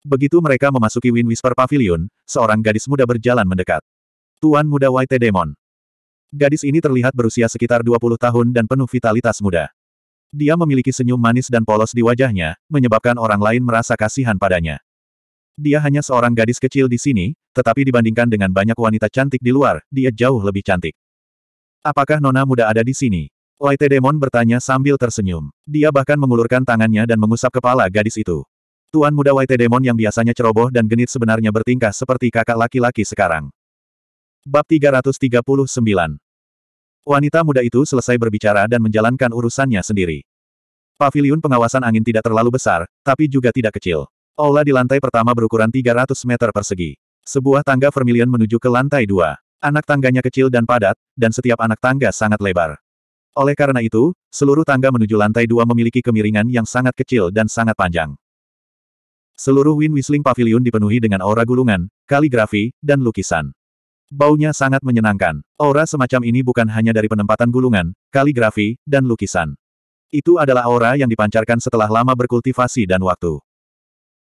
Begitu mereka memasuki Wind Whisper Pavilion, seorang gadis muda berjalan mendekat. Tuan muda White Demon. Gadis ini terlihat berusia sekitar 20 tahun dan penuh vitalitas muda. Dia memiliki senyum manis dan polos di wajahnya, menyebabkan orang lain merasa kasihan padanya. Dia hanya seorang gadis kecil di sini, tetapi dibandingkan dengan banyak wanita cantik di luar, dia jauh lebih cantik. Apakah nona muda ada di sini? White Demon bertanya sambil tersenyum. Dia bahkan mengulurkan tangannya dan mengusap kepala gadis itu. Tuan muda White Demon yang biasanya ceroboh dan genit sebenarnya bertingkah seperti kakak laki-laki sekarang. Bab 339 Wanita muda itu selesai berbicara dan menjalankan urusannya sendiri. Paviliun pengawasan angin tidak terlalu besar, tapi juga tidak kecil. Aula di lantai pertama berukuran 300 meter persegi. Sebuah tangga vermilion menuju ke lantai dua. Anak tangganya kecil dan padat, dan setiap anak tangga sangat lebar. Oleh karena itu, seluruh tangga menuju lantai dua memiliki kemiringan yang sangat kecil dan sangat panjang. Seluruh Wind Whistling Pavilion dipenuhi dengan aura gulungan, kaligrafi, dan lukisan. Baunya sangat menyenangkan. Aura semacam ini bukan hanya dari penempatan gulungan, kaligrafi, dan lukisan. Itu adalah aura yang dipancarkan setelah lama berkultivasi dan waktu.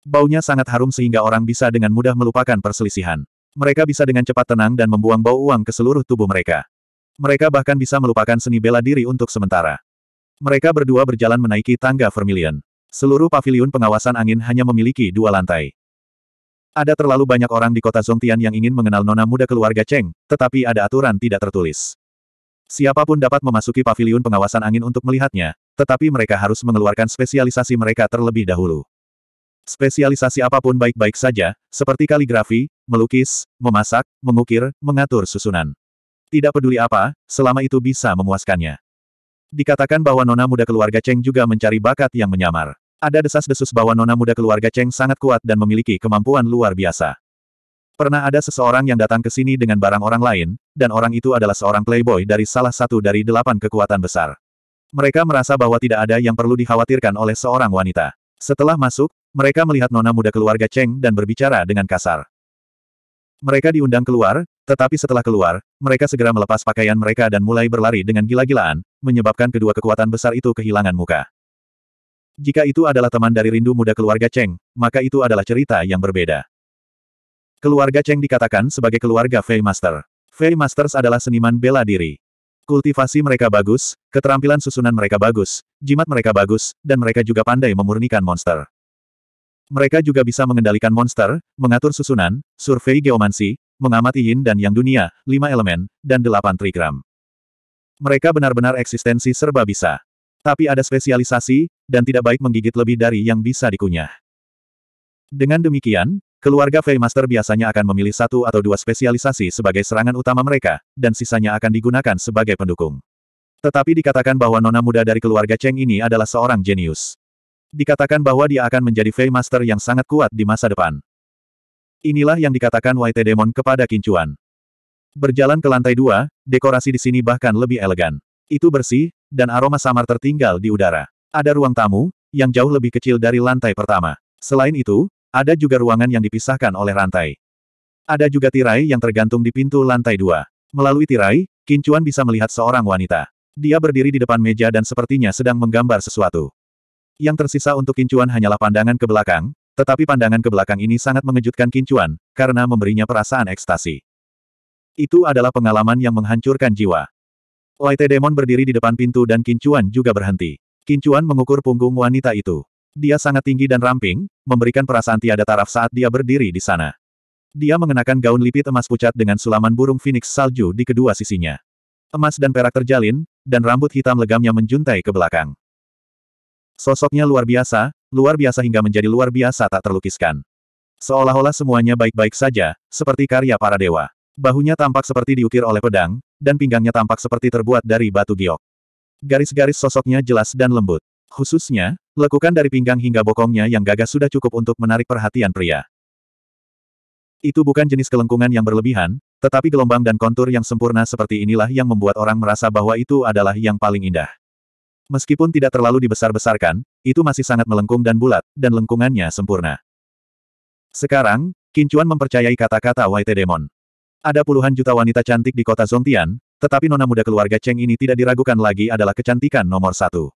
Baunya sangat harum sehingga orang bisa dengan mudah melupakan perselisihan. Mereka bisa dengan cepat tenang dan membuang bau uang ke seluruh tubuh mereka. Mereka bahkan bisa melupakan seni bela diri untuk sementara. Mereka berdua berjalan menaiki tangga Vermilion. Seluruh pavilion pengawasan angin hanya memiliki dua lantai. Ada terlalu banyak orang di kota Zongtian yang ingin mengenal nona muda keluarga Cheng, tetapi ada aturan tidak tertulis. Siapapun dapat memasuki pavilion pengawasan angin untuk melihatnya, tetapi mereka harus mengeluarkan spesialisasi mereka terlebih dahulu. Spesialisasi apapun baik-baik saja, seperti kaligrafi, melukis, memasak, mengukir, mengatur susunan. Tidak peduli apa, selama itu bisa memuaskannya. Dikatakan bahwa nona muda keluarga Cheng juga mencari bakat yang menyamar. Ada desas-desus bahwa nona muda keluarga Cheng sangat kuat dan memiliki kemampuan luar biasa. Pernah ada seseorang yang datang ke sini dengan barang orang lain, dan orang itu adalah seorang playboy dari salah satu dari delapan kekuatan besar. Mereka merasa bahwa tidak ada yang perlu dikhawatirkan oleh seorang wanita. Setelah masuk, mereka melihat nona muda keluarga Cheng dan berbicara dengan kasar. Mereka diundang keluar, tetapi setelah keluar, mereka segera melepas pakaian mereka dan mulai berlari dengan gila-gilaan, menyebabkan kedua kekuatan besar itu kehilangan muka. Jika itu adalah teman dari rindu muda keluarga Cheng, maka itu adalah cerita yang berbeda. Keluarga Cheng dikatakan sebagai keluarga Fei Master. Fei Masters adalah seniman bela diri. Kultivasi mereka bagus, keterampilan susunan mereka bagus, jimat mereka bagus, dan mereka juga pandai memurnikan monster. Mereka juga bisa mengendalikan monster, mengatur susunan, survei geomansi, mengamati yin dan yang dunia, lima elemen, dan delapan trigram. Mereka benar-benar eksistensi serba bisa. Tapi ada spesialisasi, dan tidak baik menggigit lebih dari yang bisa dikunyah. Dengan demikian, keluarga Fey Master biasanya akan memilih satu atau dua spesialisasi sebagai serangan utama mereka, dan sisanya akan digunakan sebagai pendukung. Tetapi dikatakan bahwa nona muda dari keluarga Cheng ini adalah seorang jenius. Dikatakan bahwa dia akan menjadi Fey Master yang sangat kuat di masa depan. Inilah yang dikatakan White Demon kepada Kincuan. Berjalan ke lantai dua, dekorasi di sini bahkan lebih elegan. Itu bersih, dan aroma samar tertinggal di udara. Ada ruang tamu, yang jauh lebih kecil dari lantai pertama. Selain itu, ada juga ruangan yang dipisahkan oleh rantai. Ada juga tirai yang tergantung di pintu lantai dua. Melalui tirai, Kincuan bisa melihat seorang wanita. Dia berdiri di depan meja dan sepertinya sedang menggambar sesuatu. Yang tersisa untuk Kincuan hanyalah pandangan ke belakang, tetapi pandangan ke belakang ini sangat mengejutkan Kincuan, karena memberinya perasaan ekstasi. Itu adalah pengalaman yang menghancurkan jiwa. White Demon berdiri di depan pintu dan Kincuan juga berhenti. Kincuan mengukur punggung wanita itu. Dia sangat tinggi dan ramping, memberikan perasaan tiada taraf saat dia berdiri di sana. Dia mengenakan gaun lipit emas pucat dengan sulaman burung phoenix salju di kedua sisinya. Emas dan perak terjalin, dan rambut hitam legamnya menjuntai ke belakang. Sosoknya luar biasa, luar biasa hingga menjadi luar biasa tak terlukiskan. Seolah-olah semuanya baik-baik saja, seperti karya para dewa. Bahunya tampak seperti diukir oleh pedang, dan pinggangnya tampak seperti terbuat dari batu giok. Garis-garis sosoknya jelas dan lembut. Khususnya, lekukan dari pinggang hingga bokongnya yang gagah sudah cukup untuk menarik perhatian pria. Itu bukan jenis kelengkungan yang berlebihan, tetapi gelombang dan kontur yang sempurna seperti inilah yang membuat orang merasa bahwa itu adalah yang paling indah. Meskipun tidak terlalu dibesar-besarkan, itu masih sangat melengkung dan bulat, dan lengkungannya sempurna. Sekarang, Kincuan mempercayai kata-kata White Demon. Ada puluhan juta wanita cantik di kota Zongtian, tetapi nona muda keluarga Cheng ini tidak diragukan lagi adalah kecantikan nomor satu.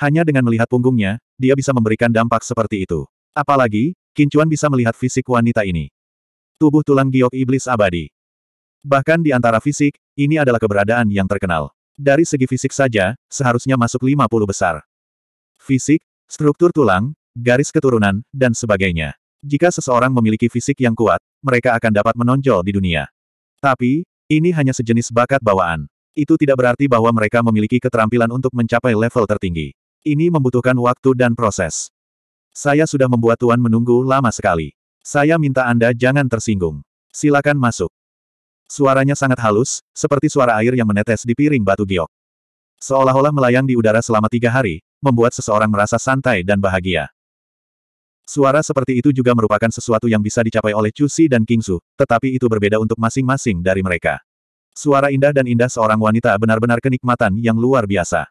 Hanya dengan melihat punggungnya, dia bisa memberikan dampak seperti itu. Apalagi, Kincuan bisa melihat fisik wanita ini. Tubuh tulang giok iblis abadi. Bahkan di antara fisik, ini adalah keberadaan yang terkenal. Dari segi fisik saja, seharusnya masuk 50 besar. Fisik, struktur tulang, garis keturunan, dan sebagainya. Jika seseorang memiliki fisik yang kuat, mereka akan dapat menonjol di dunia. Tapi, ini hanya sejenis bakat bawaan. Itu tidak berarti bahwa mereka memiliki keterampilan untuk mencapai level tertinggi. Ini membutuhkan waktu dan proses. Saya sudah membuat Tuan menunggu lama sekali. Saya minta Anda jangan tersinggung. Silakan masuk. Suaranya sangat halus, seperti suara air yang menetes di piring batu giok. Seolah-olah melayang di udara selama tiga hari, membuat seseorang merasa santai dan bahagia. Suara seperti itu juga merupakan sesuatu yang bisa dicapai oleh Cusi dan Kingsu, tetapi itu berbeda untuk masing-masing dari mereka. Suara indah dan indah seorang wanita benar-benar kenikmatan yang luar biasa.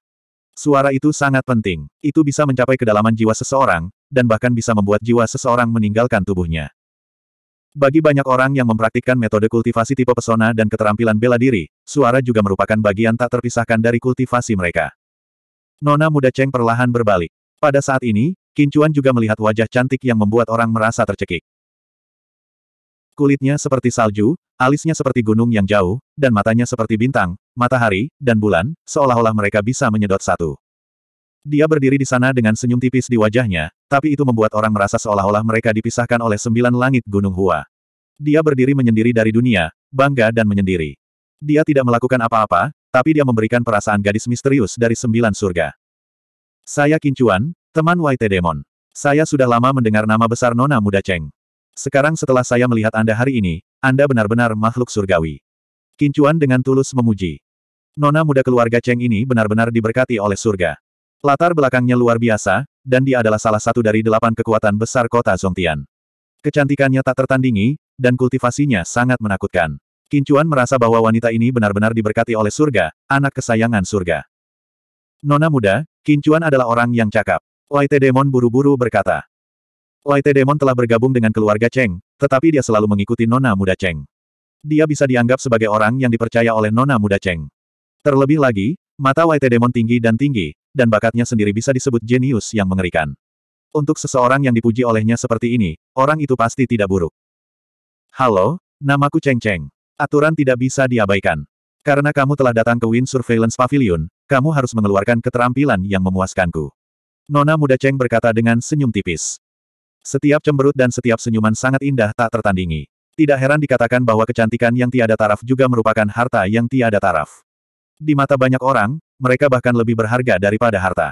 Suara itu sangat penting, itu bisa mencapai kedalaman jiwa seseorang, dan bahkan bisa membuat jiwa seseorang meninggalkan tubuhnya. Bagi banyak orang yang mempraktikkan metode kultivasi tipe pesona dan keterampilan bela diri, suara juga merupakan bagian tak terpisahkan dari kultivasi mereka. Nona muda Cheng perlahan berbalik. Pada saat ini, Kincuan juga melihat wajah cantik yang membuat orang merasa tercekik. Kulitnya seperti salju, alisnya seperti gunung yang jauh, dan matanya seperti bintang, matahari, dan bulan, seolah-olah mereka bisa menyedot satu. Dia berdiri di sana dengan senyum tipis di wajahnya, tapi itu membuat orang merasa seolah-olah mereka dipisahkan oleh sembilan langit Gunung Hua. Dia berdiri menyendiri dari dunia, bangga dan menyendiri. Dia tidak melakukan apa-apa, tapi dia memberikan perasaan gadis misterius dari sembilan surga. Saya Kincuan, teman White Demon. Saya sudah lama mendengar nama besar Nona Muda Cheng. Sekarang setelah saya melihat Anda hari ini, Anda benar-benar makhluk surgawi. Kincuan dengan tulus memuji. Nona muda keluarga Cheng ini benar-benar diberkati oleh surga. Latar belakangnya luar biasa, dan dia adalah salah satu dari delapan kekuatan besar kota Zongtian. Kecantikannya tak tertandingi, dan kultivasinya sangat menakutkan. Kincuan merasa bahwa wanita ini benar-benar diberkati oleh surga, anak kesayangan surga. Nona muda, Kincuan adalah orang yang cakap. Waite Demon buru-buru berkata. Waite Demon telah bergabung dengan keluarga Cheng, tetapi dia selalu mengikuti Nona muda Cheng. Dia bisa dianggap sebagai orang yang dipercaya oleh Nona muda Cheng. Terlebih lagi, mata Waite Demon tinggi dan tinggi, dan bakatnya sendiri bisa disebut jenius yang mengerikan. Untuk seseorang yang dipuji olehnya seperti ini, orang itu pasti tidak buruk. Halo, namaku Cheng Cheng. Aturan tidak bisa diabaikan. Karena kamu telah datang ke Wind Surveillance Pavilion, kamu harus mengeluarkan keterampilan yang memuaskanku. Nona muda Cheng berkata dengan senyum tipis. Setiap cemberut dan setiap senyuman sangat indah tak tertandingi. Tidak heran dikatakan bahwa kecantikan yang tiada taraf juga merupakan harta yang tiada taraf. Di mata banyak orang, mereka bahkan lebih berharga daripada harta.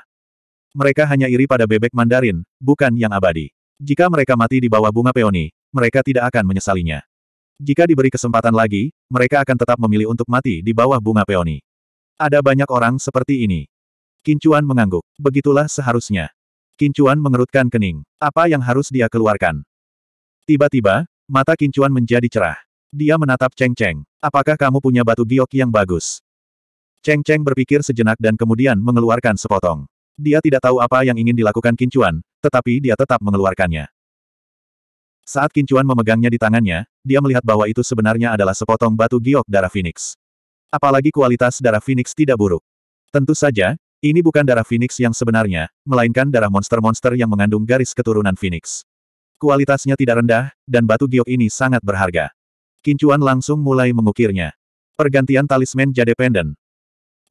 Mereka hanya iri pada bebek Mandarin, bukan yang abadi. Jika mereka mati di bawah bunga peoni, mereka tidak akan menyesalinya. Jika diberi kesempatan lagi, mereka akan tetap memilih untuk mati di bawah bunga peoni. Ada banyak orang seperti ini. Kincuan mengangguk. Begitulah seharusnya. Kincuan mengerutkan kening. Apa yang harus dia keluarkan? Tiba-tiba, mata Kincuan menjadi cerah. Dia menatap Cheng Cheng. Apakah kamu punya batu giok yang bagus? Cheng Cheng berpikir sejenak dan kemudian mengeluarkan sepotong. Dia tidak tahu apa yang ingin dilakukan Kincuan, tetapi dia tetap mengeluarkannya. Saat Kincuan memegangnya di tangannya, dia melihat bahwa itu sebenarnya adalah sepotong batu giok darah Phoenix. Apalagi kualitas darah Phoenix tidak buruk. Tentu saja, ini bukan darah Phoenix yang sebenarnya, melainkan darah monster-monster yang mengandung garis keturunan Phoenix. Kualitasnya tidak rendah, dan batu giok ini sangat berharga. Kincuan langsung mulai mengukirnya. Pergantian talisman jade pendant,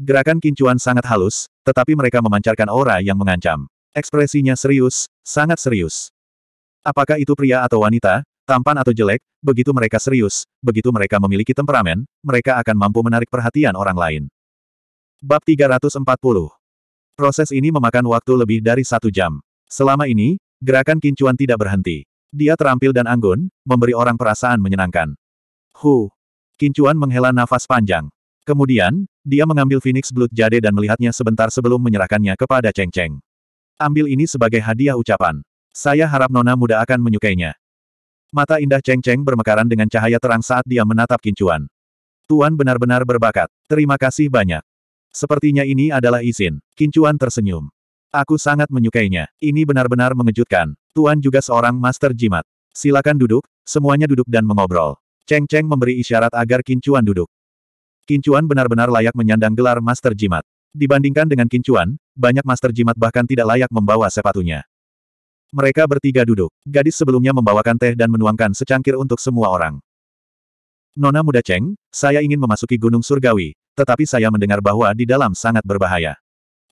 Gerakan kincuan sangat halus, tetapi mereka memancarkan aura yang mengancam. Ekspresinya serius, sangat serius. Apakah itu pria atau wanita, tampan atau jelek, begitu mereka serius, begitu mereka memiliki temperamen, mereka akan mampu menarik perhatian orang lain. Bab 340 Proses ini memakan waktu lebih dari satu jam. Selama ini, gerakan kincuan tidak berhenti. Dia terampil dan anggun, memberi orang perasaan menyenangkan. Hu. Kincuan menghela nafas panjang. Kemudian, dia mengambil Phoenix Blood Jade dan melihatnya sebentar sebelum menyerahkannya kepada Cheng Cheng. Ambil ini sebagai hadiah ucapan. Saya harap nona muda akan menyukainya. Mata indah Cheng Cheng bermekaran dengan cahaya terang saat dia menatap kincuan. Tuan benar-benar berbakat. Terima kasih banyak. Sepertinya ini adalah izin. Kincuan tersenyum. Aku sangat menyukainya. Ini benar-benar mengejutkan. Tuan juga seorang master jimat. Silakan duduk, semuanya duduk dan mengobrol. Cheng Cheng memberi isyarat agar Kincuan duduk. Kincuan benar-benar layak menyandang gelar Master Jimat. Dibandingkan dengan Kincuan, banyak Master Jimat bahkan tidak layak membawa sepatunya. Mereka bertiga duduk. Gadis sebelumnya membawakan teh dan menuangkan secangkir untuk semua orang. Nona muda Cheng, saya ingin memasuki Gunung Surgawi, tetapi saya mendengar bahwa di dalam sangat berbahaya.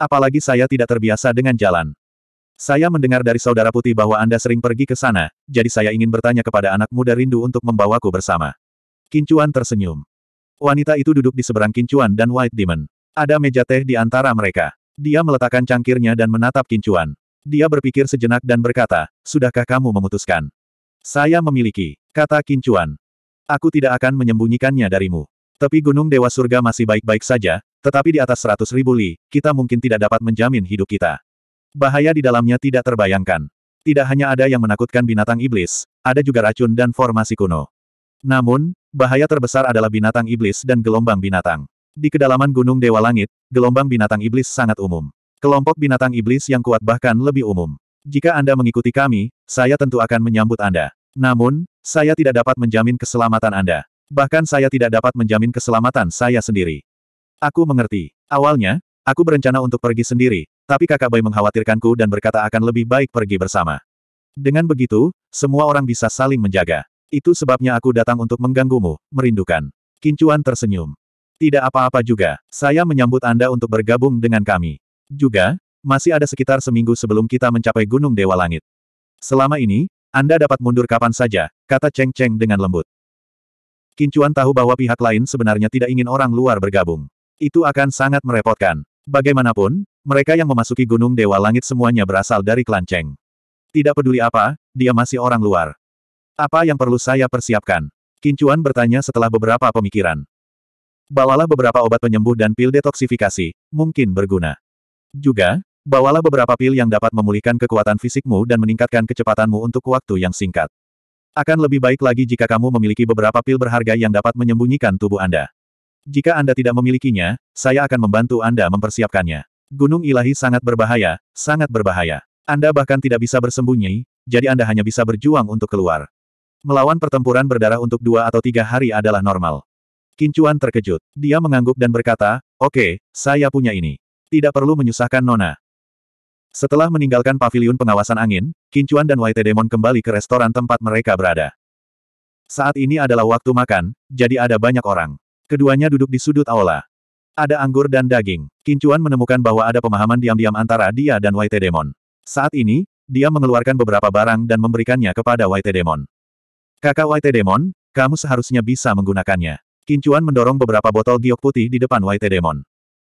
Apalagi saya tidak terbiasa dengan jalan. Saya mendengar dari saudara putih bahwa Anda sering pergi ke sana, jadi saya ingin bertanya kepada anak muda rindu untuk membawaku bersama. Kincuan tersenyum. Wanita itu duduk di seberang Kincuan dan White Demon. Ada meja teh di antara mereka. Dia meletakkan cangkirnya dan menatap Kincuan. Dia berpikir sejenak dan berkata, Sudahkah kamu memutuskan? Saya memiliki, kata Kincuan. Aku tidak akan menyembunyikannya darimu. tapi Gunung Dewa Surga masih baik-baik saja, tetapi di atas seratus ribu li, kita mungkin tidak dapat menjamin hidup kita. Bahaya di dalamnya tidak terbayangkan. Tidak hanya ada yang menakutkan binatang iblis, ada juga racun dan formasi kuno. Namun, Bahaya terbesar adalah binatang iblis dan gelombang binatang. Di kedalaman Gunung Dewa Langit, gelombang binatang iblis sangat umum. Kelompok binatang iblis yang kuat bahkan lebih umum. Jika Anda mengikuti kami, saya tentu akan menyambut Anda. Namun, saya tidak dapat menjamin keselamatan Anda. Bahkan saya tidak dapat menjamin keselamatan saya sendiri. Aku mengerti. Awalnya, aku berencana untuk pergi sendiri, tapi kakak Boy mengkhawatirkanku dan berkata akan lebih baik pergi bersama. Dengan begitu, semua orang bisa saling menjaga. Itu sebabnya aku datang untuk mengganggumu, merindukan. Kincuan tersenyum. Tidak apa-apa juga, saya menyambut Anda untuk bergabung dengan kami. Juga, masih ada sekitar seminggu sebelum kita mencapai Gunung Dewa Langit. Selama ini, Anda dapat mundur kapan saja, kata Cheng Cheng dengan lembut. Kincuan tahu bahwa pihak lain sebenarnya tidak ingin orang luar bergabung. Itu akan sangat merepotkan. Bagaimanapun, mereka yang memasuki Gunung Dewa Langit semuanya berasal dari klan Cheng. Tidak peduli apa, dia masih orang luar. Apa yang perlu saya persiapkan? Kincuan bertanya setelah beberapa pemikiran. Bawalah beberapa obat penyembuh dan pil detoksifikasi, mungkin berguna. Juga, bawalah beberapa pil yang dapat memulihkan kekuatan fisikmu dan meningkatkan kecepatanmu untuk waktu yang singkat. Akan lebih baik lagi jika kamu memiliki beberapa pil berharga yang dapat menyembunyikan tubuh Anda. Jika Anda tidak memilikinya, saya akan membantu Anda mempersiapkannya. Gunung ilahi sangat berbahaya, sangat berbahaya. Anda bahkan tidak bisa bersembunyi, jadi Anda hanya bisa berjuang untuk keluar. Melawan pertempuran berdarah untuk dua atau tiga hari adalah normal. Kincuan terkejut. Dia mengangguk dan berkata, Oke, okay, saya punya ini. Tidak perlu menyusahkan Nona. Setelah meninggalkan pavilion pengawasan angin, Kincuan dan White Demon kembali ke restoran tempat mereka berada. Saat ini adalah waktu makan, jadi ada banyak orang. Keduanya duduk di sudut aula. Ada anggur dan daging. Kincuan menemukan bahwa ada pemahaman diam-diam antara dia dan White Demon. Saat ini, dia mengeluarkan beberapa barang dan memberikannya kepada White Demon. Kakak White Demon, kamu seharusnya bisa menggunakannya. Kincuan mendorong beberapa botol giok putih di depan White Demon.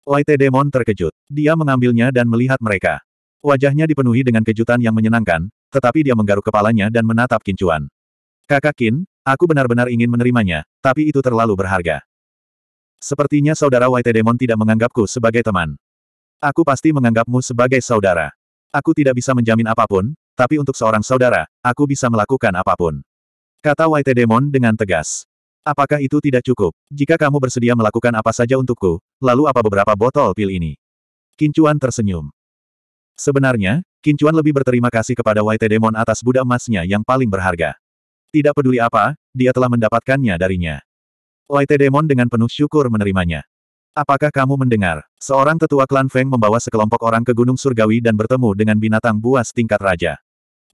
White Demon terkejut. Dia mengambilnya dan melihat mereka. Wajahnya dipenuhi dengan kejutan yang menyenangkan, tetapi dia menggaruk kepalanya dan menatap Kincuan. Kakak Kin, aku benar-benar ingin menerimanya, tapi itu terlalu berharga. Sepertinya saudara White Demon tidak menganggapku sebagai teman. Aku pasti menganggapmu sebagai saudara. Aku tidak bisa menjamin apapun, tapi untuk seorang saudara, aku bisa melakukan apapun. Kata White Demon dengan tegas. Apakah itu tidak cukup? Jika kamu bersedia melakukan apa saja untukku, lalu apa beberapa botol pil ini? Kincuan tersenyum. Sebenarnya, Kincuan lebih berterima kasih kepada White Demon atas Buddha emasnya yang paling berharga. Tidak peduli apa, dia telah mendapatkannya darinya. White Demon dengan penuh syukur menerimanya. Apakah kamu mendengar? Seorang tetua klan Feng membawa sekelompok orang ke Gunung Surgawi dan bertemu dengan binatang buas tingkat raja.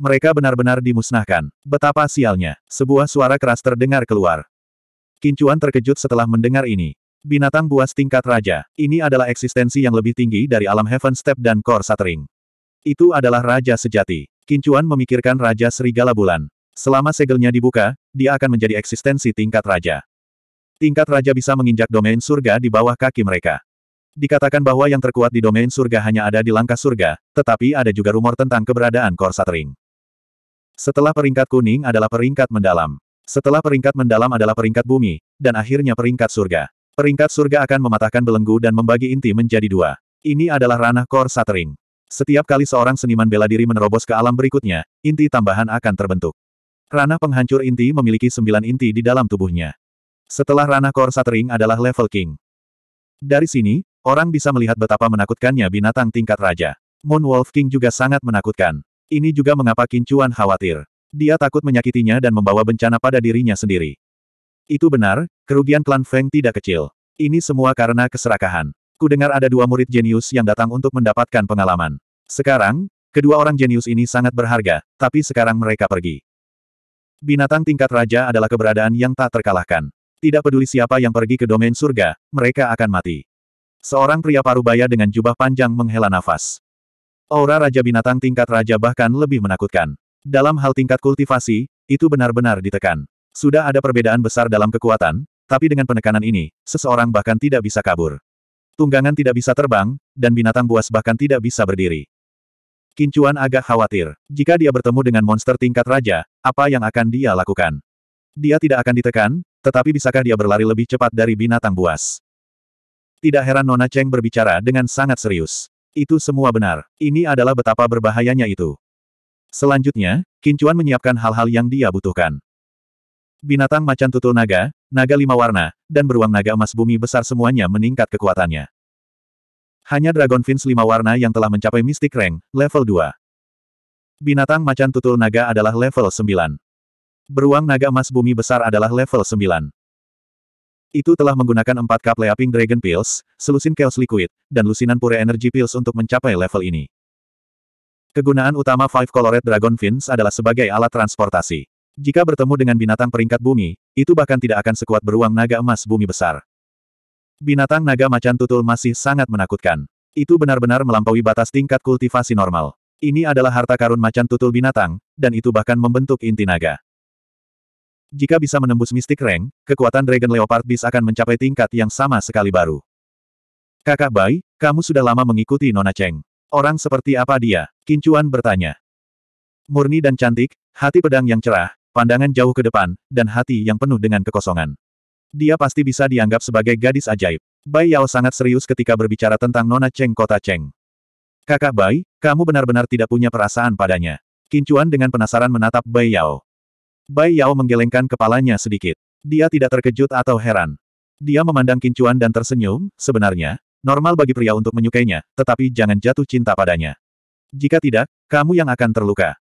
Mereka benar-benar dimusnahkan. Betapa sialnya. Sebuah suara keras terdengar keluar. Kincuan terkejut setelah mendengar ini. Binatang buas tingkat raja. Ini adalah eksistensi yang lebih tinggi dari alam Heaven Step dan Core Shattering. Itu adalah raja sejati. Kincuan memikirkan raja serigala bulan. Selama segelnya dibuka, dia akan menjadi eksistensi tingkat raja. Tingkat raja bisa menginjak domain surga di bawah kaki mereka. Dikatakan bahwa yang terkuat di domain surga hanya ada di langkah surga, tetapi ada juga rumor tentang keberadaan Core Shattering. Setelah peringkat kuning adalah peringkat mendalam. Setelah peringkat mendalam adalah peringkat bumi, dan akhirnya peringkat surga. Peringkat surga akan mematahkan belenggu dan membagi inti menjadi dua. Ini adalah ranah core shattering. Setiap kali seorang seniman bela diri menerobos ke alam berikutnya, inti tambahan akan terbentuk. Ranah penghancur inti memiliki sembilan inti di dalam tubuhnya. Setelah ranah core shattering adalah level king. Dari sini, orang bisa melihat betapa menakutkannya binatang tingkat raja. Moon Wolf King juga sangat menakutkan. Ini juga mengapa Kincuan khawatir. Dia takut menyakitinya dan membawa bencana pada dirinya sendiri. Itu benar, kerugian klan Feng tidak kecil. Ini semua karena keserakahan. Kudengar ada dua murid jenius yang datang untuk mendapatkan pengalaman. Sekarang, kedua orang jenius ini sangat berharga, tapi sekarang mereka pergi. Binatang tingkat raja adalah keberadaan yang tak terkalahkan. Tidak peduli siapa yang pergi ke domain surga, mereka akan mati. Seorang pria parubaya dengan jubah panjang menghela nafas. Aura Raja Binatang tingkat Raja bahkan lebih menakutkan. Dalam hal tingkat kultivasi, itu benar-benar ditekan. Sudah ada perbedaan besar dalam kekuatan, tapi dengan penekanan ini, seseorang bahkan tidak bisa kabur. Tunggangan tidak bisa terbang, dan binatang buas bahkan tidak bisa berdiri. Kincuan agak khawatir. Jika dia bertemu dengan monster tingkat raja, apa yang akan dia lakukan? Dia tidak akan ditekan, tetapi bisakah dia berlari lebih cepat dari binatang buas? Tidak heran Nona Cheng berbicara dengan sangat serius. Itu semua benar. Ini adalah betapa berbahayanya itu. Selanjutnya, Kincuan menyiapkan hal-hal yang dia butuhkan. Binatang macan tutul naga, naga lima warna, dan beruang naga emas bumi besar semuanya meningkat kekuatannya. Hanya Dragon Fins lima warna yang telah mencapai Mystic Rank, level 2. Binatang macan tutul naga adalah level 9. Beruang naga emas bumi besar adalah level 9. Itu telah menggunakan empat cup Leaping Dragon Pills, Selusin Chaos Liquid, dan lusinan Pure Energy Pills untuk mencapai level ini. Kegunaan utama Five Colored Dragon Fins adalah sebagai alat transportasi. Jika bertemu dengan binatang peringkat bumi, itu bahkan tidak akan sekuat beruang naga emas bumi besar. Binatang naga macan tutul masih sangat menakutkan. Itu benar-benar melampaui batas tingkat kultivasi normal. Ini adalah harta karun macan tutul binatang, dan itu bahkan membentuk inti naga. Jika bisa menembus mistik rank, kekuatan Dragon Leopard Beast akan mencapai tingkat yang sama sekali baru. Kakak Bai, kamu sudah lama mengikuti Nona Cheng. Orang seperti apa dia? Kincuan bertanya. Murni dan cantik, hati pedang yang cerah, pandangan jauh ke depan, dan hati yang penuh dengan kekosongan. Dia pasti bisa dianggap sebagai gadis ajaib. Bai Yao sangat serius ketika berbicara tentang Nona Cheng kota Cheng. Kakak Bai, kamu benar-benar tidak punya perasaan padanya. Kincuan dengan penasaran menatap Bai Yao. Bai Yao menggelengkan kepalanya sedikit. Dia tidak terkejut atau heran. Dia memandang Kincuan dan tersenyum, sebenarnya, normal bagi pria untuk menyukainya, tetapi jangan jatuh cinta padanya. Jika tidak, kamu yang akan terluka.